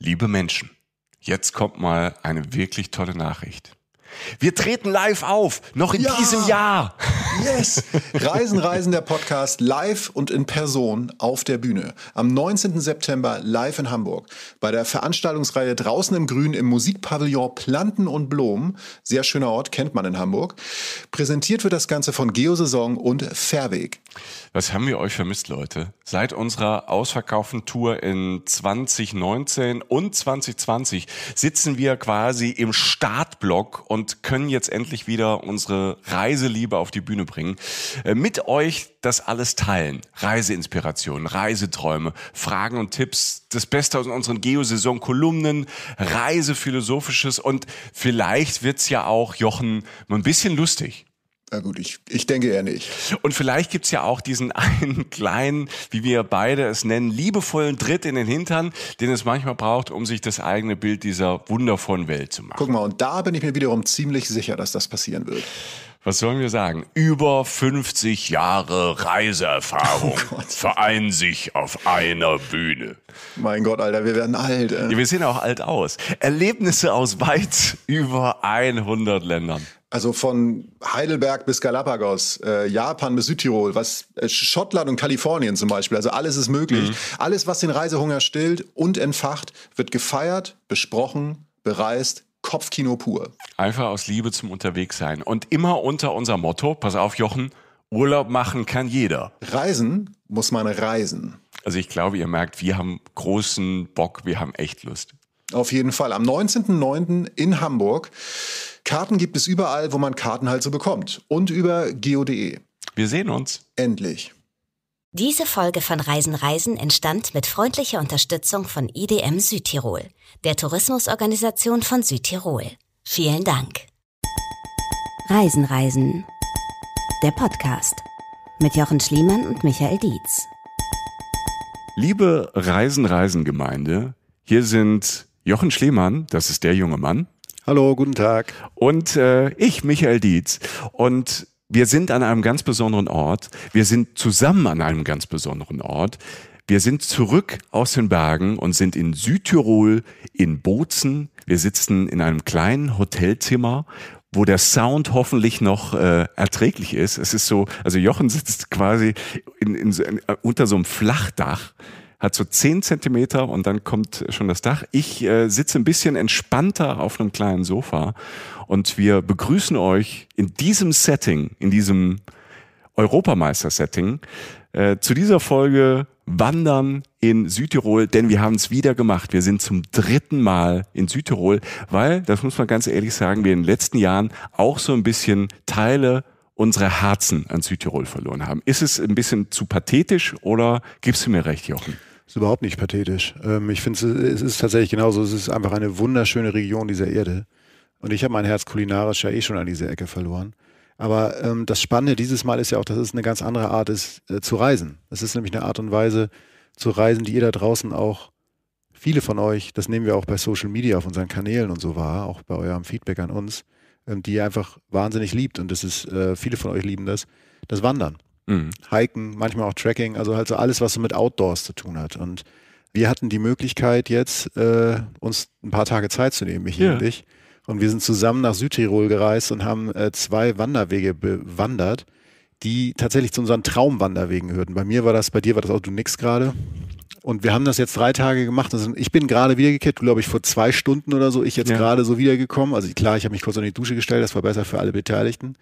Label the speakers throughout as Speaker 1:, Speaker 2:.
Speaker 1: Liebe Menschen, jetzt kommt mal eine wirklich tolle Nachricht. Wir treten
Speaker 2: live auf, noch in ja. diesem Jahr. Yes! Reisen, Reisen, der Podcast live und in Person auf der Bühne. Am 19. September live in Hamburg. Bei der Veranstaltungsreihe Draußen im Grün im Musikpavillon Planten und Blumen. Sehr schöner Ort, kennt man in Hamburg. Präsentiert wird das Ganze von Geosaison und Fairweg. Was haben
Speaker 1: wir euch vermisst, Leute? Seit unserer ausverkauften Tour in 2019 und 2020 sitzen wir quasi im Startblock und und können jetzt endlich wieder unsere Reiseliebe auf die Bühne bringen. Äh, mit euch das alles teilen. Reiseinspirationen, Reiseträume, Fragen und Tipps, das Beste aus unseren Geosaison, Kolumnen, Reisephilosophisches und vielleicht wird es ja auch, Jochen, mal ein bisschen lustig. Na gut, ich, ich denke eher nicht. Und vielleicht gibt's ja auch diesen einen kleinen, wie wir beide es nennen, liebevollen Tritt in den Hintern, den es manchmal braucht, um sich das eigene Bild dieser wundervollen Welt zu machen.
Speaker 2: Guck mal, und da bin ich mir wiederum ziemlich sicher, dass das
Speaker 1: passieren wird. Was sollen wir sagen? Über 50 Jahre Reiseerfahrung oh vereinen sich auf einer Bühne.
Speaker 2: Mein Gott, Alter, wir werden alt. Äh.
Speaker 1: Ja, wir sehen auch alt aus. Erlebnisse aus weit über 100 Ländern.
Speaker 2: Also von Heidelberg bis Galapagos, äh, Japan bis Südtirol, was äh, Schottland und Kalifornien zum Beispiel. Also alles ist möglich. Mhm. Alles, was den Reisehunger stillt und entfacht, wird gefeiert, besprochen, bereist, Kopfkino pur.
Speaker 1: Einfach aus Liebe zum Unterwegssein. Und immer unter unser Motto, pass auf, Jochen, Urlaub machen kann jeder.
Speaker 2: Reisen muss man reisen.
Speaker 1: Also ich glaube, ihr merkt, wir haben großen Bock, wir haben echt
Speaker 2: Lust. Auf jeden Fall. Am 19.09. in Hamburg Karten gibt es überall, wo man Karten halt so bekommt. Und über geo.de. Wir sehen uns. Endlich.
Speaker 3: Diese Folge von Reisen Reisen entstand mit freundlicher Unterstützung von IDM Südtirol, der Tourismusorganisation von Südtirol. Vielen Dank. Reisen Reisen. Der Podcast mit Jochen Schliemann und Michael Dietz.
Speaker 1: Liebe Reisen Reisen Gemeinde, hier sind Jochen Schliemann, das ist der junge Mann. Hallo, guten Tag. Und äh, ich, Michael Dietz. Und wir sind an einem ganz besonderen Ort. Wir sind zusammen an einem ganz besonderen Ort. Wir sind zurück aus den Bergen und sind in Südtirol, in Bozen. Wir sitzen in einem kleinen Hotelzimmer, wo der Sound hoffentlich noch äh, erträglich ist. Es ist so, also Jochen sitzt quasi in, in, in, unter so einem Flachdach hat so zehn Zentimeter und dann kommt schon das Dach. Ich äh, sitze ein bisschen entspannter auf einem kleinen Sofa und wir begrüßen euch in diesem Setting, in diesem Europameister-Setting, äh, zu dieser Folge Wandern in Südtirol, denn wir haben es wieder gemacht. Wir sind zum dritten Mal in Südtirol, weil, das muss man ganz ehrlich sagen, wir in den letzten Jahren auch so ein bisschen Teile unserer Herzen an Südtirol verloren haben. Ist es ein bisschen zu
Speaker 2: pathetisch oder gibst du mir recht, Jochen? ist überhaupt nicht pathetisch. Ähm, ich finde, es ist tatsächlich genauso. Es ist einfach eine wunderschöne Region dieser Erde. Und ich habe mein Herz kulinarisch ja eh schon an diese Ecke verloren. Aber ähm, das Spannende dieses Mal ist ja auch, dass es eine ganz andere Art ist, äh, zu reisen. Es ist nämlich eine Art und Weise zu reisen, die ihr da draußen auch, viele von euch, das nehmen wir auch bei Social Media auf unseren Kanälen und so wahr, auch bei eurem Feedback an uns, ähm, die ihr einfach wahnsinnig liebt. Und das ist, äh, viele von euch lieben das, das Wandern. Mhm. Hiken, manchmal auch Trekking, also halt so alles, was so mit Outdoors zu tun hat. Und wir hatten die Möglichkeit jetzt, äh, uns ein paar Tage Zeit zu nehmen, mich ja. und ich. Und wir sind zusammen nach Südtirol gereist und haben äh, zwei Wanderwege bewandert, die tatsächlich zu unseren Traumwanderwegen gehörten. Bei mir war das, bei dir war das auch du nix gerade. Und wir haben das jetzt drei Tage gemacht. Also ich bin gerade wiedergekehrt, glaube ich vor zwei Stunden oder so, ich jetzt ja. gerade so wiedergekommen. Also klar, ich habe mich kurz in die Dusche gestellt, das war besser für alle Beteiligten.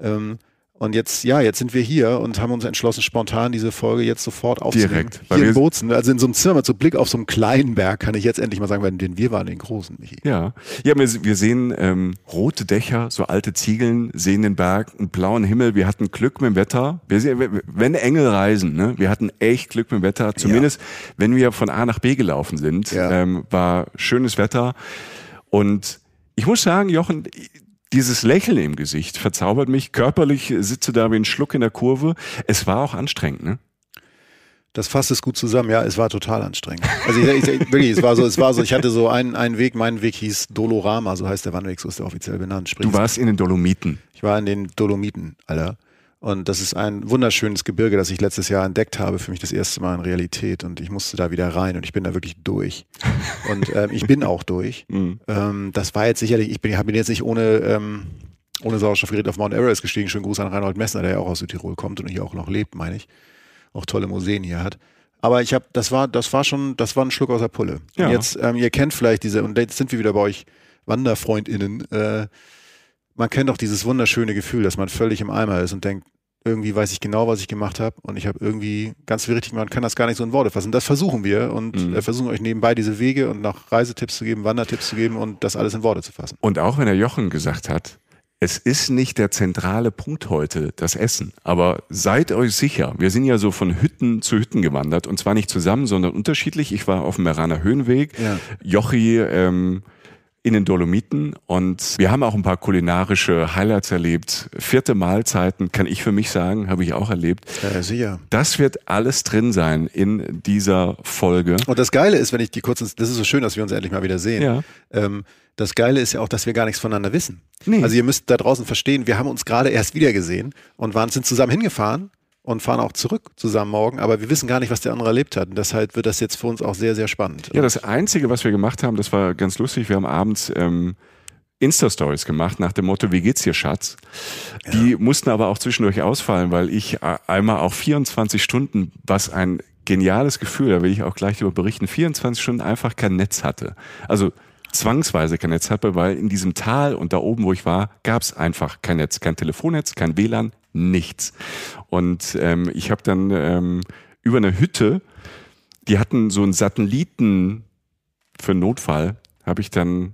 Speaker 2: Ähm, und jetzt, ja, jetzt sind wir hier und haben uns entschlossen, spontan diese Folge jetzt sofort aufzunehmen. Direkt. Hier in Bozen, also in so einem Zimmer mit so Blick auf so einen kleinen Berg, kann ich jetzt endlich mal sagen, weil wir waren, den großen, Michi.
Speaker 1: Ja, ja wir, wir sehen ähm, rote Dächer, so alte Ziegeln, sehen den Berg, einen blauen Himmel. Wir hatten Glück mit dem Wetter. Wir sehen, wenn Engel reisen, ne? wir hatten echt Glück mit dem Wetter. Zumindest, ja. wenn wir von A nach B gelaufen sind, ja. ähm, war schönes Wetter. Und ich muss sagen, Jochen, dieses Lächeln im Gesicht verzaubert mich. Körperlich sitze da wie ein Schluck in der Kurve. Es war auch anstrengend, ne?
Speaker 2: Das fasst es gut zusammen. Ja, es war total anstrengend. Also ich, ich, wirklich, es war so, es war so. Ich hatte so einen, einen Weg. Mein Weg hieß Dolorama, so heißt der Wanderweg, so ist der offiziell benannt. Sprich, du warst in den Dolomiten. Ich war in den Dolomiten, Alter. Und das ist ein wunderschönes Gebirge, das ich letztes Jahr entdeckt habe, für mich das erste Mal in Realität. Und ich musste da wieder rein und ich bin da wirklich durch. Und ähm, ich bin auch durch. Mhm. Ähm, das war jetzt sicherlich, ich bin, ich bin jetzt nicht ohne, ähm, ohne Sauerstoffgerät auf Mount Everest gestiegen. Schönen Gruß an Reinhold Messner, der ja auch aus Südtirol kommt und hier auch noch lebt, meine ich. Auch tolle Museen hier hat. Aber ich habe, das war, das war schon, das war ein Schluck aus der Pulle. Ja. Und jetzt, ähm, ihr kennt vielleicht diese, und jetzt sind wir wieder bei euch WanderfreundInnen, äh, man kennt auch dieses wunderschöne Gefühl, dass man völlig im Eimer ist und denkt, irgendwie weiß ich genau, was ich gemacht habe und ich habe irgendwie ganz viel richtig gemacht und kann das gar nicht so in Worte fassen. Das versuchen wir und mhm. Äh, versuchen euch nebenbei diese Wege und noch Reisetipps zu geben, Wandertipps zu geben und das alles in Worte zu fassen.
Speaker 1: Und auch wenn der Jochen gesagt hat, es ist nicht der zentrale Punkt heute, das Essen. Aber seid euch sicher, wir sind ja so von Hütten zu Hütten gewandert und zwar nicht zusammen, sondern unterschiedlich. Ich war auf dem Meraner Höhenweg, ja. Jochi ähm, in den Dolomiten und wir haben auch ein paar kulinarische Highlights erlebt. Vierte Mahlzeiten, kann ich für mich sagen, habe ich auch erlebt. Ja, sicher. Das wird alles drin sein in dieser Folge.
Speaker 2: Und das Geile ist, wenn ich die kurzen, das ist so schön, dass wir uns endlich mal wieder sehen. Ja. Ähm, das Geile ist ja auch, dass wir gar nichts voneinander wissen. Nee. Also ihr müsst da draußen verstehen, wir haben uns gerade erst wieder gesehen und waren, sind zusammen hingefahren und fahren auch zurück zusammen morgen, aber wir wissen gar nicht, was der andere erlebt hat. Und deshalb wird das jetzt für uns auch sehr, sehr spannend. Ja, das Einzige, was wir gemacht
Speaker 1: haben, das war ganz lustig. Wir haben abends ähm, Insta-Stories gemacht nach dem Motto, wie geht's dir, Schatz? Ja. Die mussten aber auch zwischendurch ausfallen, weil ich äh, einmal auch 24 Stunden, was ein geniales Gefühl, da will ich auch gleich darüber berichten, 24 Stunden einfach kein Netz hatte. Also zwangsweise kein Netz hatte, weil in diesem Tal und da oben, wo ich war, gab es einfach kein Netz, kein Telefonnetz, kein WLAN, nichts. Und ähm, ich habe dann ähm, über eine Hütte, die hatten so einen Satelliten für Notfall, habe ich dann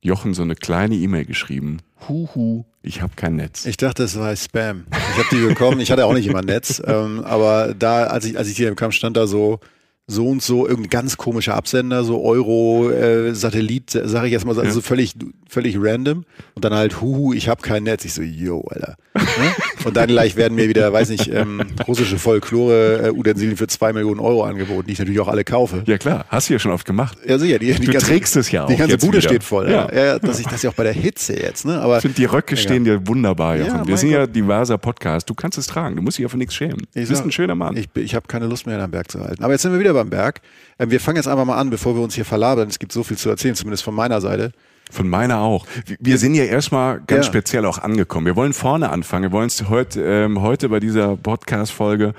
Speaker 1: Jochen so eine kleine E-Mail geschrieben. Huhu, ich habe kein Netz.
Speaker 2: Ich dachte, es war Spam. Ich habe die bekommen. ich hatte auch nicht immer ein Netz. Ähm, aber da, als ich, als ich die bekam, stand da so, so und so, irgendein ganz komischer Absender, so Euro-Satellit, äh, sage ich jetzt mal, also ja. so völlig, völlig random. Und dann halt, huhu, ich habe kein Netz. Ich so, yo, Alter. Ne? Und deinergleich werden mir wieder, weiß nicht, ähm, russische Folklore-Utensilien äh, für zwei Millionen Euro angeboten, die ich natürlich auch alle kaufe. Ja klar, hast du ja schon oft gemacht. Ja sicher. Die, die du ganze, trägst es ja auch Die ganze Bude wieder. steht voll. Ja. ja. dass ich das ja auch bei der Hitze jetzt. Ne? Aber, ich finde, die Röcke ja, stehen dir wunderbar. Ja, Wir sind Gott. ja diverser Podcast. Du kannst es tragen. Du musst dich ja für nichts schämen. Ich du bist ein schöner Mann. Ich, ich habe keine Lust mehr, am Berg zu halten. Aber jetzt sind wir wieder beim Berg. Ähm, wir fangen jetzt einfach mal an, bevor wir uns hier verlabern. Es gibt so viel zu erzählen, zumindest von meiner Seite. Von meiner auch. Wir sind ja erstmal ganz ja. speziell auch angekommen.
Speaker 1: Wir wollen vorne anfangen. Wir wollen es heute, ähm, heute bei dieser Podcast-Folge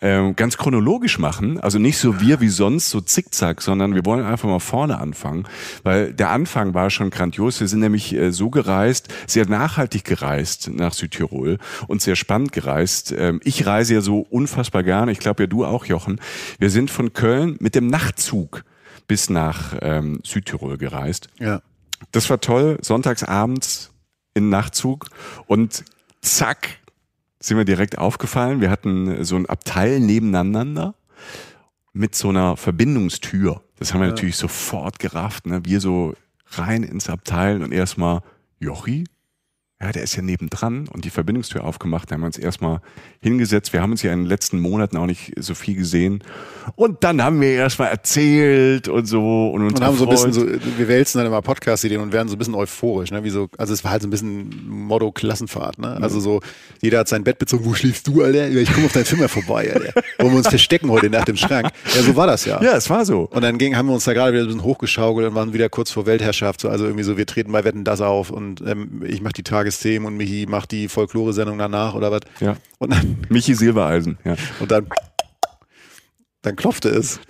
Speaker 1: ähm, ganz chronologisch machen. Also nicht so wir wie sonst, so zickzack, sondern wir wollen einfach mal vorne anfangen. Weil der Anfang war schon grandios. Wir sind nämlich äh, so gereist, sehr nachhaltig gereist nach Südtirol und sehr spannend gereist. Ähm, ich reise ja so unfassbar gerne. Ich glaube ja du auch, Jochen. Wir sind von Köln mit dem Nachtzug bis nach ähm, Südtirol gereist. Ja das war toll, sonntagsabends in Nachtzug und zack, sind wir direkt aufgefallen. Wir hatten so ein Abteil nebeneinander mit so einer Verbindungstür. Das haben wir ja. natürlich sofort gerafft. Ne? Wir so rein ins Abteil und erstmal, Jochi, ja, der ist ja nebendran und die Verbindungstür aufgemacht. Da haben wir uns erstmal hingesetzt. Wir haben uns ja in den letzten Monaten auch nicht so viel gesehen.
Speaker 2: Und dann haben wir erstmal erzählt und so und uns und haben so ein bisschen so, wir wälzen dann immer Podcast-Ideen und werden so ein bisschen euphorisch, ne? Wie so, also es war halt so ein bisschen Motto Klassenfahrt, ne? Also so, jeder hat sein Bett bezogen, wo schläfst du, Alter? Ich komme auf dein Zimmer vorbei, Alter. Wollen wir uns verstecken heute nach dem Schrank? Ja, so war das ja. Ja, es war so. Und dann ging, haben wir uns da gerade wieder ein bisschen hochgeschaukelt und waren wieder kurz vor Weltherrschaft. So, also irgendwie so, wir treten bei Wetten das auf und ähm, ich mache die Tages System und Michi macht die Folklore-Sendung danach oder was. Ja. Und dann, Michi Silbereisen, ja. Und dann, dann klopfte es.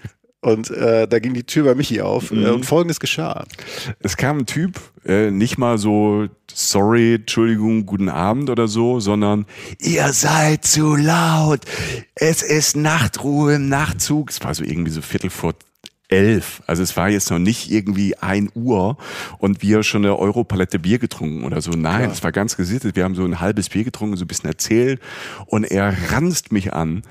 Speaker 2: Und äh, da ging die Tür bei Michi auf. Äh, mhm. Und folgendes geschah.
Speaker 1: Es kam ein Typ, äh, nicht mal so, sorry, Entschuldigung, guten Abend oder so, sondern ihr seid zu laut. Es ist Nachtruhe im Nachtzug. Es war so irgendwie so Viertel vor elf. Also es war jetzt noch nicht irgendwie ein Uhr und wir schon eine Europalette Bier getrunken oder so. Nein, es war ganz gesittet. Wir haben so ein halbes Bier getrunken, so ein bisschen erzählt und er ranzt mich an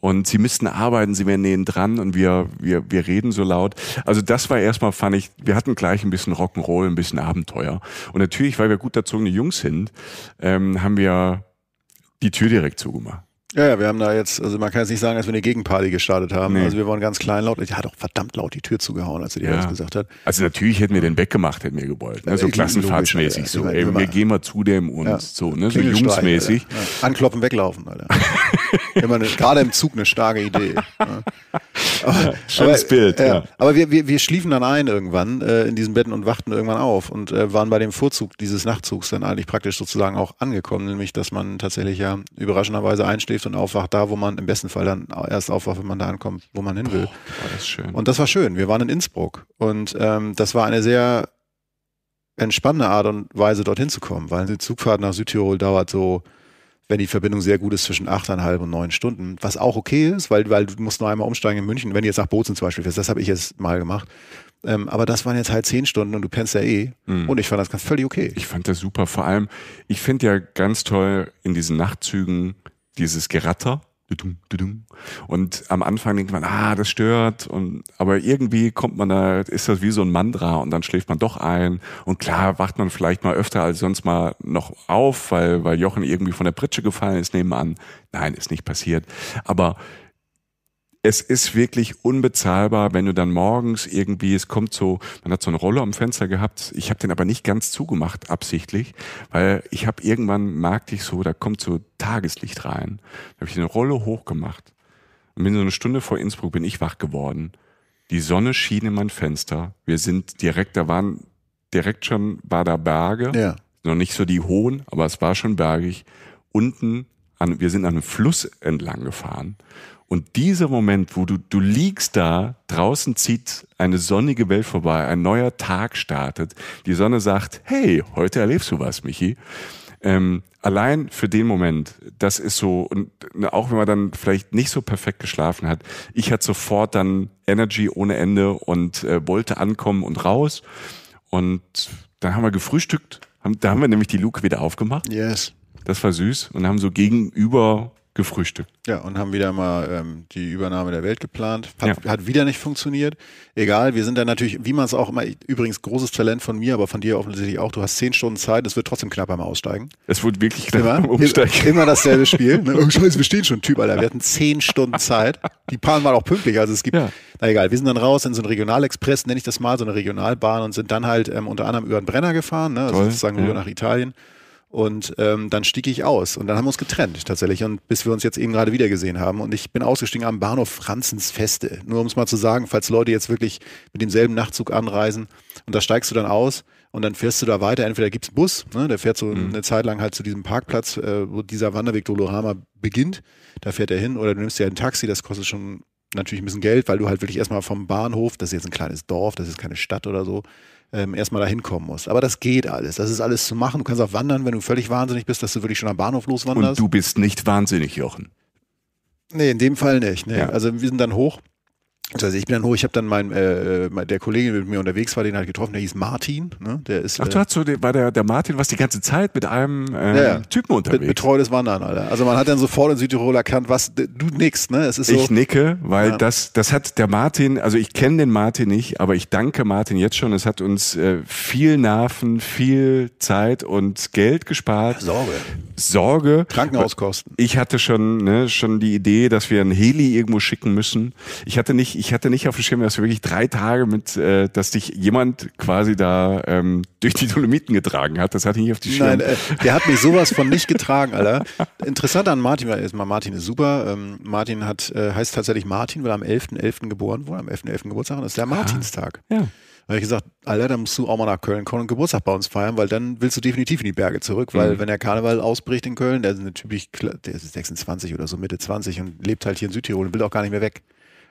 Speaker 1: und sie müssten arbeiten, sie wären nähen dran und wir, wir, wir reden so laut. Also das war erstmal, fand ich, wir hatten gleich ein bisschen Rock'n'Roll, ein bisschen Abenteuer. Und natürlich, weil wir gut erzogene Jungs sind, ähm, haben wir die Tür direkt zugemacht.
Speaker 2: Ja, ja, wir haben da jetzt, also man kann jetzt nicht sagen, dass wir eine Gegenparty gestartet haben. Nee. Also wir waren ganz kleinlaut. Ich hatte auch verdammt laut die Tür zugehauen, als sie die ja. Alles gesagt hat. Also
Speaker 1: natürlich hätten wir den weggemacht, hätten wir gewollt. Ne? So äh, klassenfahrtsmäßig. Äh, so, ey, wir gehen mal zu dem und ja. so, ne? so jungsmäßig.
Speaker 2: Ja. Anklopfen, weglaufen, Alter. Immer eine, gerade im Zug eine starke Idee. Ne? ja. aber, Schönes aber, Bild. Ja. Aber wir, wir, wir schliefen dann ein irgendwann äh, in diesen Betten und wachten irgendwann auf und äh, waren bei dem Vorzug dieses Nachtzugs dann eigentlich praktisch sozusagen auch angekommen, nämlich dass man tatsächlich ja überraschenderweise einschläft und aufwacht, da, wo man im besten Fall dann erst aufwacht, wenn man da ankommt, wo man hin will. Boah, war das schön. Und das war schön. Wir waren in Innsbruck und ähm, das war eine sehr entspannende Art und Weise, dorthin zu kommen, weil die Zugfahrt nach Südtirol dauert so, wenn die Verbindung sehr gut ist, zwischen 8,5 und 9 Stunden, was auch okay ist, weil, weil du musst nur einmal umsteigen in München, wenn du jetzt nach Bozen zum Beispiel fährst, das habe ich jetzt mal gemacht. Ähm, aber das waren jetzt halt 10 Stunden und du pennst ja eh. Mhm. Und ich fand das ganz völlig okay. Ich fand das super. Vor allem, ich finde ja
Speaker 1: ganz toll in diesen Nachtzügen, dieses Geratter. Und am Anfang denkt man, ah, das stört. Und, aber irgendwie kommt man da, ist das wie so ein Mantra und dann schläft man doch ein. Und klar wacht man vielleicht mal öfter als sonst mal noch auf, weil, weil Jochen irgendwie von der Pritsche gefallen ist nebenan. Nein, ist nicht passiert. Aber es ist wirklich unbezahlbar, wenn du dann morgens irgendwie, es kommt so, man hat so einen Roller am Fenster gehabt, ich habe den aber nicht ganz zugemacht absichtlich, weil ich habe irgendwann merkte ich so, da kommt so Tageslicht rein. Da habe ich eine Rolle hochgemacht und bin so eine Stunde vor Innsbruck bin ich wach geworden. Die Sonne schien in mein Fenster. Wir sind direkt, da waren direkt schon war da Berge, ja. noch nicht so die hohen, aber es war schon bergig. Unten an, wir sind an einem Fluss entlang gefahren und dieser Moment, wo du, du liegst da, draußen zieht eine sonnige Welt vorbei, ein neuer Tag startet, die Sonne sagt, hey, heute erlebst du was, Michi. Ähm, allein für den Moment, das ist so, und ne, auch wenn man dann vielleicht nicht so perfekt geschlafen hat, ich hatte sofort dann Energy ohne Ende und äh, wollte ankommen und raus. Und dann haben wir gefrühstückt, haben, da haben wir nämlich die Luke wieder aufgemacht. Yes.
Speaker 2: Das war süß und haben so gegenüber gefrühstückt. Ja, und haben wieder mal ähm, die Übernahme der Welt geplant. Hat, ja. hat, wieder nicht funktioniert. Egal, wir sind dann natürlich, wie man es auch immer, übrigens großes Talent von mir, aber von dir offensichtlich auch, du hast zehn Stunden Zeit, es wird trotzdem knapp beim Aussteigen. Es wird wirklich knapp immer, beim Umsteigen. Immer, dasselbe Spiel. Oh ne, scheiße, wir stehen schon, Typ, Alter. Wir hatten zehn Stunden Zeit. Die Bahn war auch pünktlich, also es gibt, ja. na egal, wir sind dann raus in so einen Regionalexpress, nenne ich das mal, so eine Regionalbahn und sind dann halt ähm, unter anderem über den Brenner gefahren, ne? also sozusagen ja. nach Italien. Und ähm, dann stieg ich aus und dann haben wir uns getrennt tatsächlich. Und bis wir uns jetzt eben gerade wieder gesehen haben. Und ich bin ausgestiegen am Bahnhof Franzensfeste. Nur um es mal zu sagen, falls Leute jetzt wirklich mit demselben Nachtzug anreisen und da steigst du dann aus und dann fährst du da weiter. Entweder gibt's einen Bus, ne, der fährt so mhm. eine Zeit lang halt zu diesem Parkplatz, äh, wo dieser Wanderweg Dolorama beginnt. Da fährt er hin oder du nimmst ja ein Taxi, das kostet schon natürlich ein bisschen Geld, weil du halt wirklich erstmal vom Bahnhof, das ist jetzt ein kleines Dorf, das ist keine Stadt oder so, ähm, erstmal dahin kommen musst. Aber das geht alles. Das ist alles zu machen. Du kannst auch wandern, wenn du völlig wahnsinnig bist, dass du wirklich schon am Bahnhof loswanderst.
Speaker 1: Und du bist nicht wahnsinnig, Jochen.
Speaker 2: Nee, in dem Fall nicht. Nee. Ja. Also wir sind dann hoch das ich bin dann hoch, ich habe dann mein, äh, äh, der Kollege, der mit mir unterwegs war, den halt getroffen, der hieß Martin. Ne? Der ist, Ach, äh, du hast
Speaker 1: so, war der, der Martin was die ganze Zeit mit einem äh, ja, Typen unterwegs. Mit
Speaker 2: betreutes Wandern, Alter. Also man hat dann sofort in Südtirol erkannt, was du nix, ne? Es ist so, ich nicke, weil ja. das,
Speaker 1: das hat der Martin, also ich kenne den Martin nicht, aber ich danke Martin jetzt schon. Es hat uns äh, viel Nerven, viel Zeit und Geld gespart. Sorge. Sorge. Krankenhauskosten. Ich hatte schon, ne, schon die Idee, dass wir einen Heli irgendwo schicken müssen. Ich hatte nicht ich, hatte nicht auf dem Schirm, dass du wirklich drei Tage mit, äh, dass dich jemand
Speaker 2: quasi da ähm, durch die Dolomiten getragen hat. Das hatte ich nicht auf die Schirm. Nein, äh, der hat mich sowas von nicht getragen, Alter. Interessant an Martin weil erstmal Martin ist super. Ähm, Martin hat, äh, heißt tatsächlich Martin, weil er am 11.11. .11. geboren wurde, am 11.11. .11. Geburtstag und das ist der Martinstag. ja. Da habe ich gesagt, Alter, dann musst du auch mal nach Köln kommen und Geburtstag bei uns feiern, weil dann willst du definitiv in die Berge zurück, weil mhm. wenn der Karneval ausbricht in Köln, der ist natürlich, der ist 26 oder so, Mitte 20 und lebt halt hier in Südtirol und will auch gar nicht mehr weg.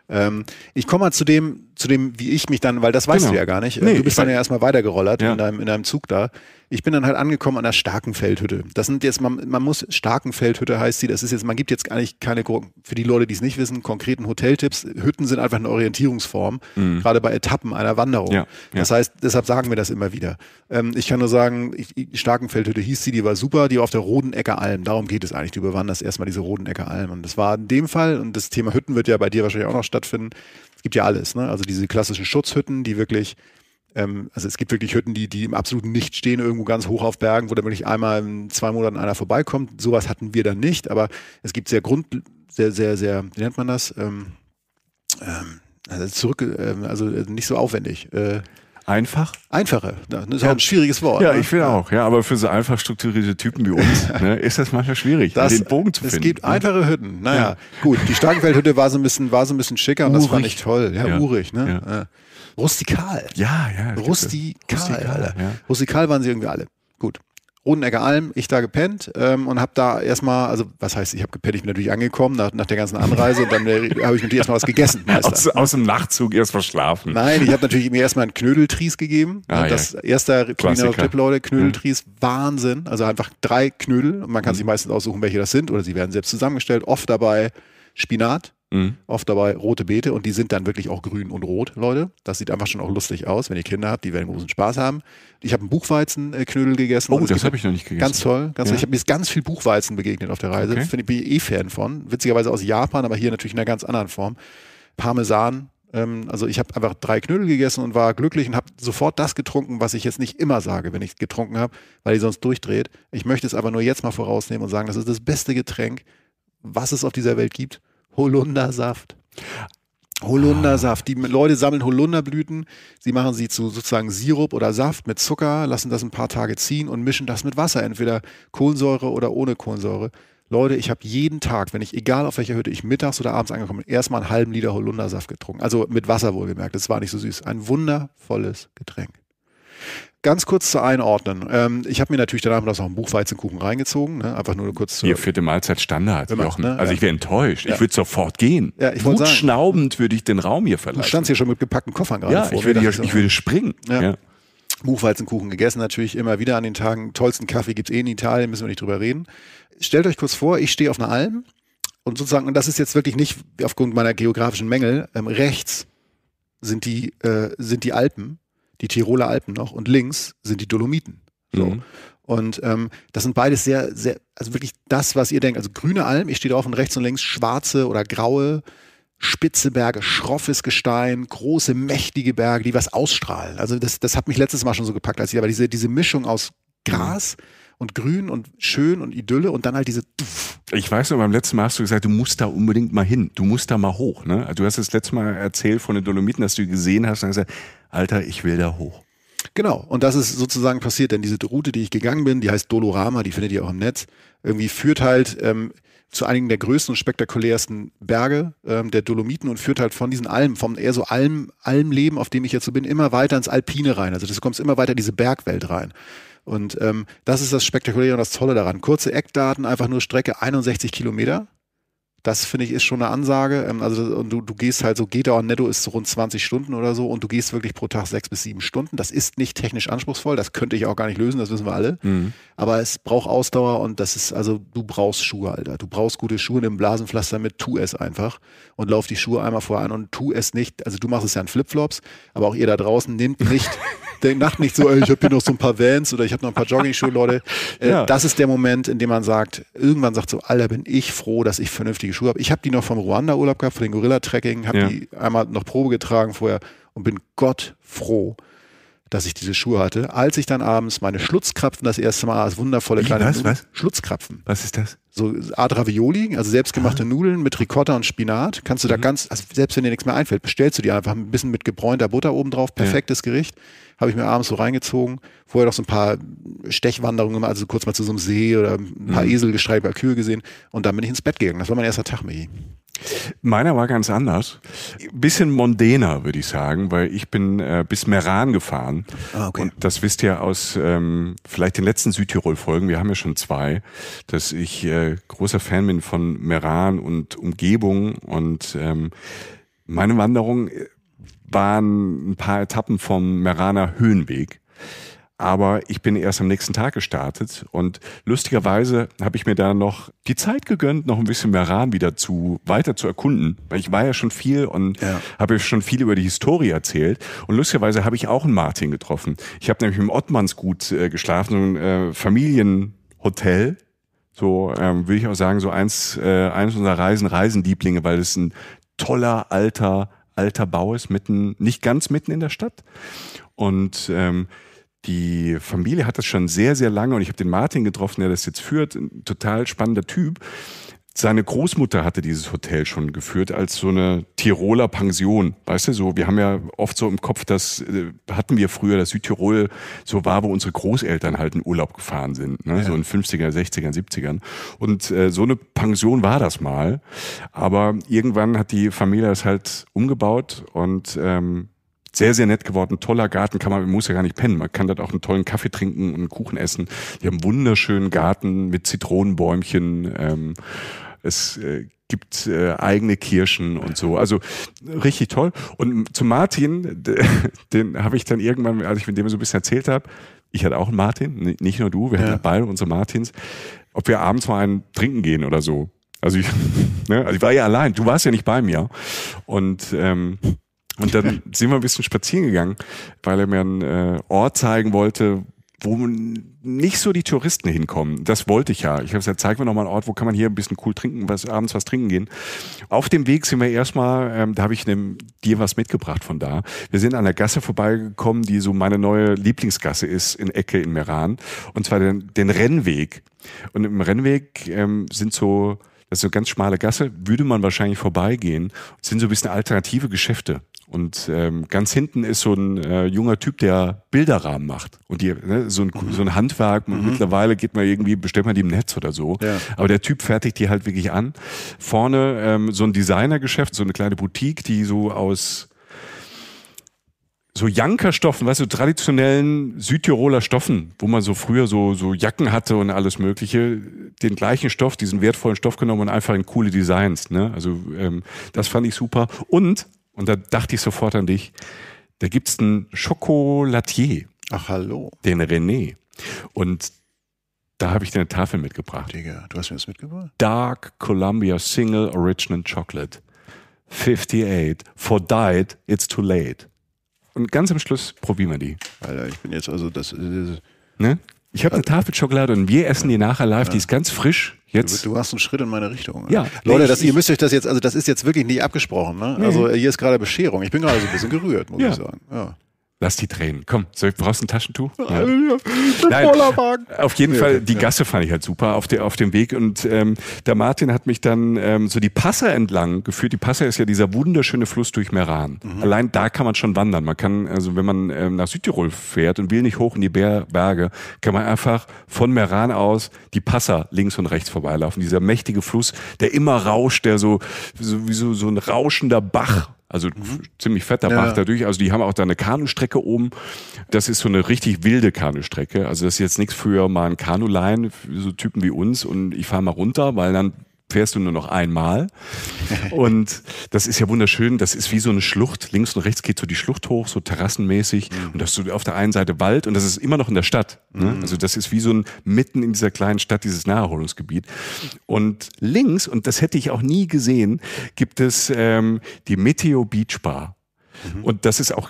Speaker 2: Ähm, ich komme mal zu dem, zu dem, wie ich mich dann, weil das weißt genau. du ja gar nicht. Nee, du bist dann ja erstmal weitergerollert ja. in, deinem, in deinem Zug da ich bin dann halt angekommen an der Starkenfeldhütte. Das sind jetzt, man, man muss, Starkenfeldhütte heißt sie, das ist jetzt, man gibt jetzt eigentlich keine, für die Leute, die es nicht wissen, konkreten Hoteltipps. Hütten sind einfach eine Orientierungsform, mhm. gerade bei Etappen einer Wanderung. Ja, ja. Das heißt, deshalb sagen wir das immer wieder. Ähm, ich kann nur sagen, ich, Starkenfeldhütte hieß sie, die war super, die war auf der Rodenecker Alm. Darum geht es eigentlich. Du bewanderst erstmal diese Rodenecker Alm. Und das war in dem Fall, und das Thema Hütten wird ja bei dir wahrscheinlich auch noch stattfinden, es gibt ja alles, ne? Also diese klassischen Schutzhütten, die wirklich ähm, also es gibt wirklich Hütten, die, die im absoluten Nicht stehen, irgendwo ganz hoch auf Bergen, wo dann wirklich einmal in zwei Monaten einer vorbeikommt. Sowas hatten wir dann nicht, aber es gibt sehr Grund, sehr, sehr, sehr, wie nennt man das? Ähm, ähm, also zurück, ähm, also nicht so aufwendig. Äh. Einfach? Einfache. Das ist ja. auch ein schwieriges Wort. Ja, ne? ich
Speaker 1: finde auch. Ja, aber für so einfach strukturierte Typen wie uns ne, ist das manchmal schwierig, das, den Bogen zu es finden. Es gibt ne? einfache Hütten. Naja, ja.
Speaker 2: gut. Die Starkenfeldhütte war so ein bisschen, war so ein bisschen schicker urig. und das war nicht toll. Ja, ja. urig. Ne? Ja. Rustikal. Ja, ja. Rustikal. Rustikal, ja. Rustikal waren sie irgendwie alle. Gut. Rodenegger Alm, ich da gepennt ähm, und habe da erstmal, also was heißt, ich habe gepennt, ich bin natürlich angekommen nach, nach der ganzen Anreise und dann äh, habe ich natürlich erstmal was gegessen. Aus,
Speaker 1: aus, dem Nachtzug erst verschlafen. Nein, ich habe
Speaker 2: natürlich mir erstmal einen Knödeltries gegeben. Ne, ah, ja. das erste Tipp, Leute, mhm. Knödeltries, mhm. Wahnsinn. Also einfach drei Knödel und man kann mhm. sich meistens aussuchen, welche das sind oder sie werden selbst zusammengestellt. Oft dabei Spinat, Mhm. Oft dabei rote Beete und die sind dann wirklich auch grün und rot, Leute. Das sieht einfach schon auch lustig aus, wenn ihr Kinder habt, die werden großen Spaß haben. Ich habe einen Buchweizenknödel gegessen. Oh, das habe ich noch nicht gegessen. Ganz toll. Ganz ja. toll. Ich habe mir ganz viel Buchweizen begegnet auf der Reise. Okay. Finde ich eh Fan von. Witzigerweise aus Japan, aber hier natürlich in einer ganz anderen Form. Parmesan, ähm, also ich habe einfach drei Knödel gegessen und war glücklich und habe sofort das getrunken, was ich jetzt nicht immer sage, wenn ich es getrunken habe, weil die sonst durchdreht. Ich möchte es aber nur jetzt mal vorausnehmen und sagen, das ist das beste Getränk, was es auf dieser Welt gibt. Holundersaft. Holundersaft. Die Leute sammeln Holunderblüten, sie machen sie zu sozusagen Sirup oder Saft mit Zucker, lassen das ein paar Tage ziehen und mischen das mit Wasser, entweder Kohlensäure oder ohne Kohlensäure. Leute, ich habe jeden Tag, wenn ich, egal auf welcher Hütte ich mittags oder abends angekommen bin, erstmal einen halben Liter Holundersaft getrunken. Also mit Wasser wohlgemerkt. Das war nicht so süß. Ein wundervolles Getränk. Ganz kurz zu einordnen. Ähm, ich habe mir natürlich danach noch ein Buch Weizenkuchen reingezogen. Ne? Einfach nur kurz zu. Ihr
Speaker 1: vierte Mahlzeit Standard, immer, Jochen. Ne? Also ja. ich wäre enttäuscht. Ja. Ich würde sofort gehen. Ja, ich Wut würde ich den Raum hier verlassen.
Speaker 2: Du standst hier schon mit gepackten Koffern gerade ja, vor. Ich würde, hier, ich, ich würde springen. Ja. Buchweizenkuchen gegessen, natürlich immer wieder an den Tagen. Tollsten Kaffee gibt es eh in Italien, müssen wir nicht drüber reden. Stellt euch kurz vor, ich stehe auf einer Alm und sozusagen, und das ist jetzt wirklich nicht aufgrund meiner geografischen Mängel, ähm, rechts sind die, äh, sind die Alpen die Tiroler Alpen noch und links sind die Dolomiten. So. Mhm. Und ähm, das sind beides sehr, sehr, also wirklich das, was ihr denkt. Also grüne Alm, ich stehe drauf und rechts und links schwarze oder graue, spitze Berge, schroffes Gestein, große, mächtige Berge, die was ausstrahlen. Also das, das hat mich letztes Mal schon so gepackt, als ich, aber diese, diese Mischung aus Gras und Grün und schön und Idylle und dann halt diese. Ich weiß noch, beim letzten Mal hast du gesagt, du musst da unbedingt mal hin, du musst da mal
Speaker 1: hoch. Ne? Also du hast das letzte Mal erzählt von den Dolomiten, dass du gesehen hast und hast gesagt, Alter, ich will da hoch.
Speaker 2: Genau, und das ist sozusagen passiert, denn diese Route, die ich gegangen bin, die heißt Dolorama, die findet ihr auch im Netz, irgendwie führt halt ähm, zu einigen der größten und spektakulärsten Berge ähm, der Dolomiten und führt halt von diesen Almen, vom eher so Alm, Almleben, auf dem ich jetzt so bin, immer weiter ins Alpine rein. Also du kommst immer weiter in diese Bergwelt rein. Und ähm, das ist das Spektakuläre und das Tolle daran. Kurze Eckdaten, einfach nur Strecke 61 Kilometer. Das finde ich ist schon eine Ansage. Ähm, also und du, du gehst halt so, Geta auch Netto ist so rund 20 Stunden oder so und du gehst wirklich pro Tag sechs bis sieben Stunden. Das ist nicht technisch anspruchsvoll, das könnte ich auch gar nicht lösen, das wissen wir alle. Mhm. Aber es braucht Ausdauer und das ist, also du brauchst Schuhe, Alter. Du brauchst gute Schuhe, nimm Blasenpflaster mit, tu es einfach und lauf die Schuhe einmal vorher voran und tu es nicht. Also du machst es ja in Flipflops, aber auch ihr da draußen nehmt nicht, denkt nach nicht so, ey, ich habe hier noch so ein paar Vans oder ich habe noch ein paar Jogging-Schuhe, Leute. Äh, ja. Das ist der Moment, in dem man sagt, irgendwann sagt so, Alter, bin ich froh, dass ich vernünftige Schuhe habe. Ich habe die noch vom Ruanda-Urlaub gehabt, von den Gorilla-Trekking, habe ja. die einmal noch Probe getragen vorher und bin Gott froh, dass ich diese Schuhe hatte. Als ich dann abends meine Schlutzkrapfen das erste Mal, das wundervolle Wie, kleine was, was? Schlutzkrapfen. Was ist das? so Art Ravioli, also selbstgemachte ah. Nudeln mit Ricotta und Spinat. Kannst du da mhm. ganz, also selbst wenn dir nichts mehr einfällt, bestellst du die einfach ein bisschen mit gebräunter Butter oben drauf. Perfektes ja. Gericht. Habe ich mir abends so reingezogen. Vorher noch so ein paar Stechwanderungen gemacht, also kurz mal zu so einem See oder ein paar mhm. Esel gestreift, Kühe gesehen. Und dann bin ich ins Bett gegangen. Das war mein erster Tag, Michi. Meiner war ganz
Speaker 1: anders. Bisschen mondäner, würde ich sagen, weil ich bin äh, bis Meran gefahren. Ah, okay. Und das wisst ihr aus ähm, vielleicht den letzten Südtirol-Folgen, wir haben ja schon zwei, dass ich äh, großer Fan bin von Meran und Umgebung und ähm, meine Wanderung äh, waren ein paar Etappen vom Meraner Höhenweg. Aber ich bin erst am nächsten Tag gestartet und lustigerweise habe ich mir da noch die Zeit gegönnt, noch ein bisschen Meran wieder zu weiter zu erkunden. Weil ich war ja schon viel und ja. habe schon viel über die Historie erzählt. Und lustigerweise habe ich auch einen Martin getroffen. Ich habe nämlich im Ottmannsgut äh, geschlafen, so ein äh, Familienhotel so ähm, würde ich auch sagen, so eins, äh, eins unserer Reisen, Reisendieblinge, weil es ein toller alter, alter Bau ist, mitten, nicht ganz mitten in der Stadt. Und ähm, die Familie hat das schon sehr, sehr lange und ich habe den Martin getroffen, der das jetzt führt, ein total spannender Typ seine Großmutter hatte dieses Hotel schon geführt als so eine Tiroler Pension. Weißt du, so, wir haben ja oft so im Kopf, das äh, hatten wir früher, dass Südtirol so war, wo unsere Großeltern halt in Urlaub gefahren sind, ne? Ja. so in 50er, 60er, 70ern. Und äh, so eine Pension war das mal. Aber irgendwann hat die Familie das halt umgebaut und ähm, sehr, sehr nett geworden. Toller Garten, kann man, man muss ja gar nicht pennen. Man kann dort auch einen tollen Kaffee trinken und einen Kuchen essen. Die haben einen wunderschönen Garten mit Zitronenbäumchen. Ähm, es äh, gibt äh, eigene Kirschen und so. Also richtig toll. Und zu Martin, den habe ich dann irgendwann, als ich mit dem so ein bisschen erzählt habe, ich hatte auch einen Martin, nicht nur du, wir ja. hatten beide unsere Martins, ob wir abends mal einen trinken gehen oder so. Also ich, ne, also ich war ja allein, du warst ja nicht bei mir. Und ähm, und dann sind wir ein bisschen spazieren gegangen, weil er mir einen äh, Ort zeigen wollte, wo nicht so die Touristen hinkommen. Das wollte ich ja. Ich habe gesagt, zeig mir noch mal einen Ort, wo kann man hier ein bisschen cool trinken, was, abends was trinken gehen. Auf dem Weg sind wir erstmal, ähm, da habe ich ne, dir was mitgebracht von da. Wir sind an der Gasse vorbeigekommen, die so meine neue Lieblingsgasse ist in Ecke in Meran. Und zwar den, den Rennweg. Und im Rennweg ähm, sind so das ist so eine ganz schmale Gasse, würde man wahrscheinlich vorbeigehen. Das sind so ein bisschen alternative Geschäfte. Und ähm, ganz hinten ist so ein äh, junger Typ, der Bilderrahmen macht. Und die, ne, so, ein, mhm. so ein Handwerk, mhm. mittlerweile geht man irgendwie, bestellt man die im Netz oder so. Ja. Aber der Typ fertigt die halt wirklich an. Vorne ähm, so ein Designergeschäft, so eine kleine Boutique, die so aus so Jankerstoffen, weißt du, traditionellen Südtiroler Stoffen, wo man so früher so, so Jacken hatte und alles Mögliche, den gleichen Stoff, diesen wertvollen Stoff genommen und einfach in coole Designs. Ne? Also ähm, das fand ich super. Und, und da dachte ich sofort an dich, da gibt's einen Chocolatier. Ach, hallo. Den René. Und da habe ich dir eine Tafel mitgebracht. Digga, du hast mir das mitgebracht? Dark Columbia Single Original Chocolate. 58. For diet, it's too late. Und ganz am Schluss probieren wir die. Alter,
Speaker 2: ich bin jetzt also das. Äh, das
Speaker 1: ne? Ich habe eine Tafel Schokolade und wir essen die nachher live. Ja. Die ist ganz
Speaker 2: frisch. Jetzt. Du, hast einen Schritt in meine Richtung. Ne? Ja. Leute, das, ihr müsst euch das jetzt, also das ist jetzt wirklich nicht abgesprochen. Ne? Nee. Also äh, hier ist gerade Bescherung. Ich bin gerade so ein bisschen gerührt, muss ja. ich sagen. Ja.
Speaker 1: Lass die Tränen. Komm, soll ich, brauchst du ein Taschentuch? Ja. Nein, auf jeden Fall, die
Speaker 2: Gasse fand ich halt super auf, der, auf
Speaker 1: dem Weg. Und ähm, der Martin hat mich dann ähm, so die Passer entlang geführt. Die Passer ist ja dieser wunderschöne Fluss durch Meran. Mhm. Allein da kann man schon wandern. Man kann, also wenn man ähm, nach Südtirol fährt und will nicht hoch in die Berge, kann man einfach von Meran aus die Passer links und rechts vorbeilaufen. Dieser mächtige Fluss, der immer rauscht, der so, so wie so, so ein rauschender Bach also mhm. ziemlich fetter Bach ja. dadurch. Also die haben auch da eine Kanustrecke oben. Das ist so eine richtig wilde Kanustrecke. Also das ist jetzt nichts für mal ein Kanulein, so Typen wie uns. Und ich fahre mal runter, weil dann fährst du nur noch einmal. Und das ist ja wunderschön. Das ist wie so eine Schlucht. Links und rechts geht so die Schlucht hoch, so terrassenmäßig. Mhm. Und das ist so auf der einen Seite Wald und das ist immer noch in der Stadt. Ne? Mhm. Also das ist wie so ein mitten in dieser kleinen Stadt, dieses Naherholungsgebiet. Und links, und das hätte ich auch nie gesehen, gibt es ähm, die Meteo Beach Bar. Mhm. Und das ist auch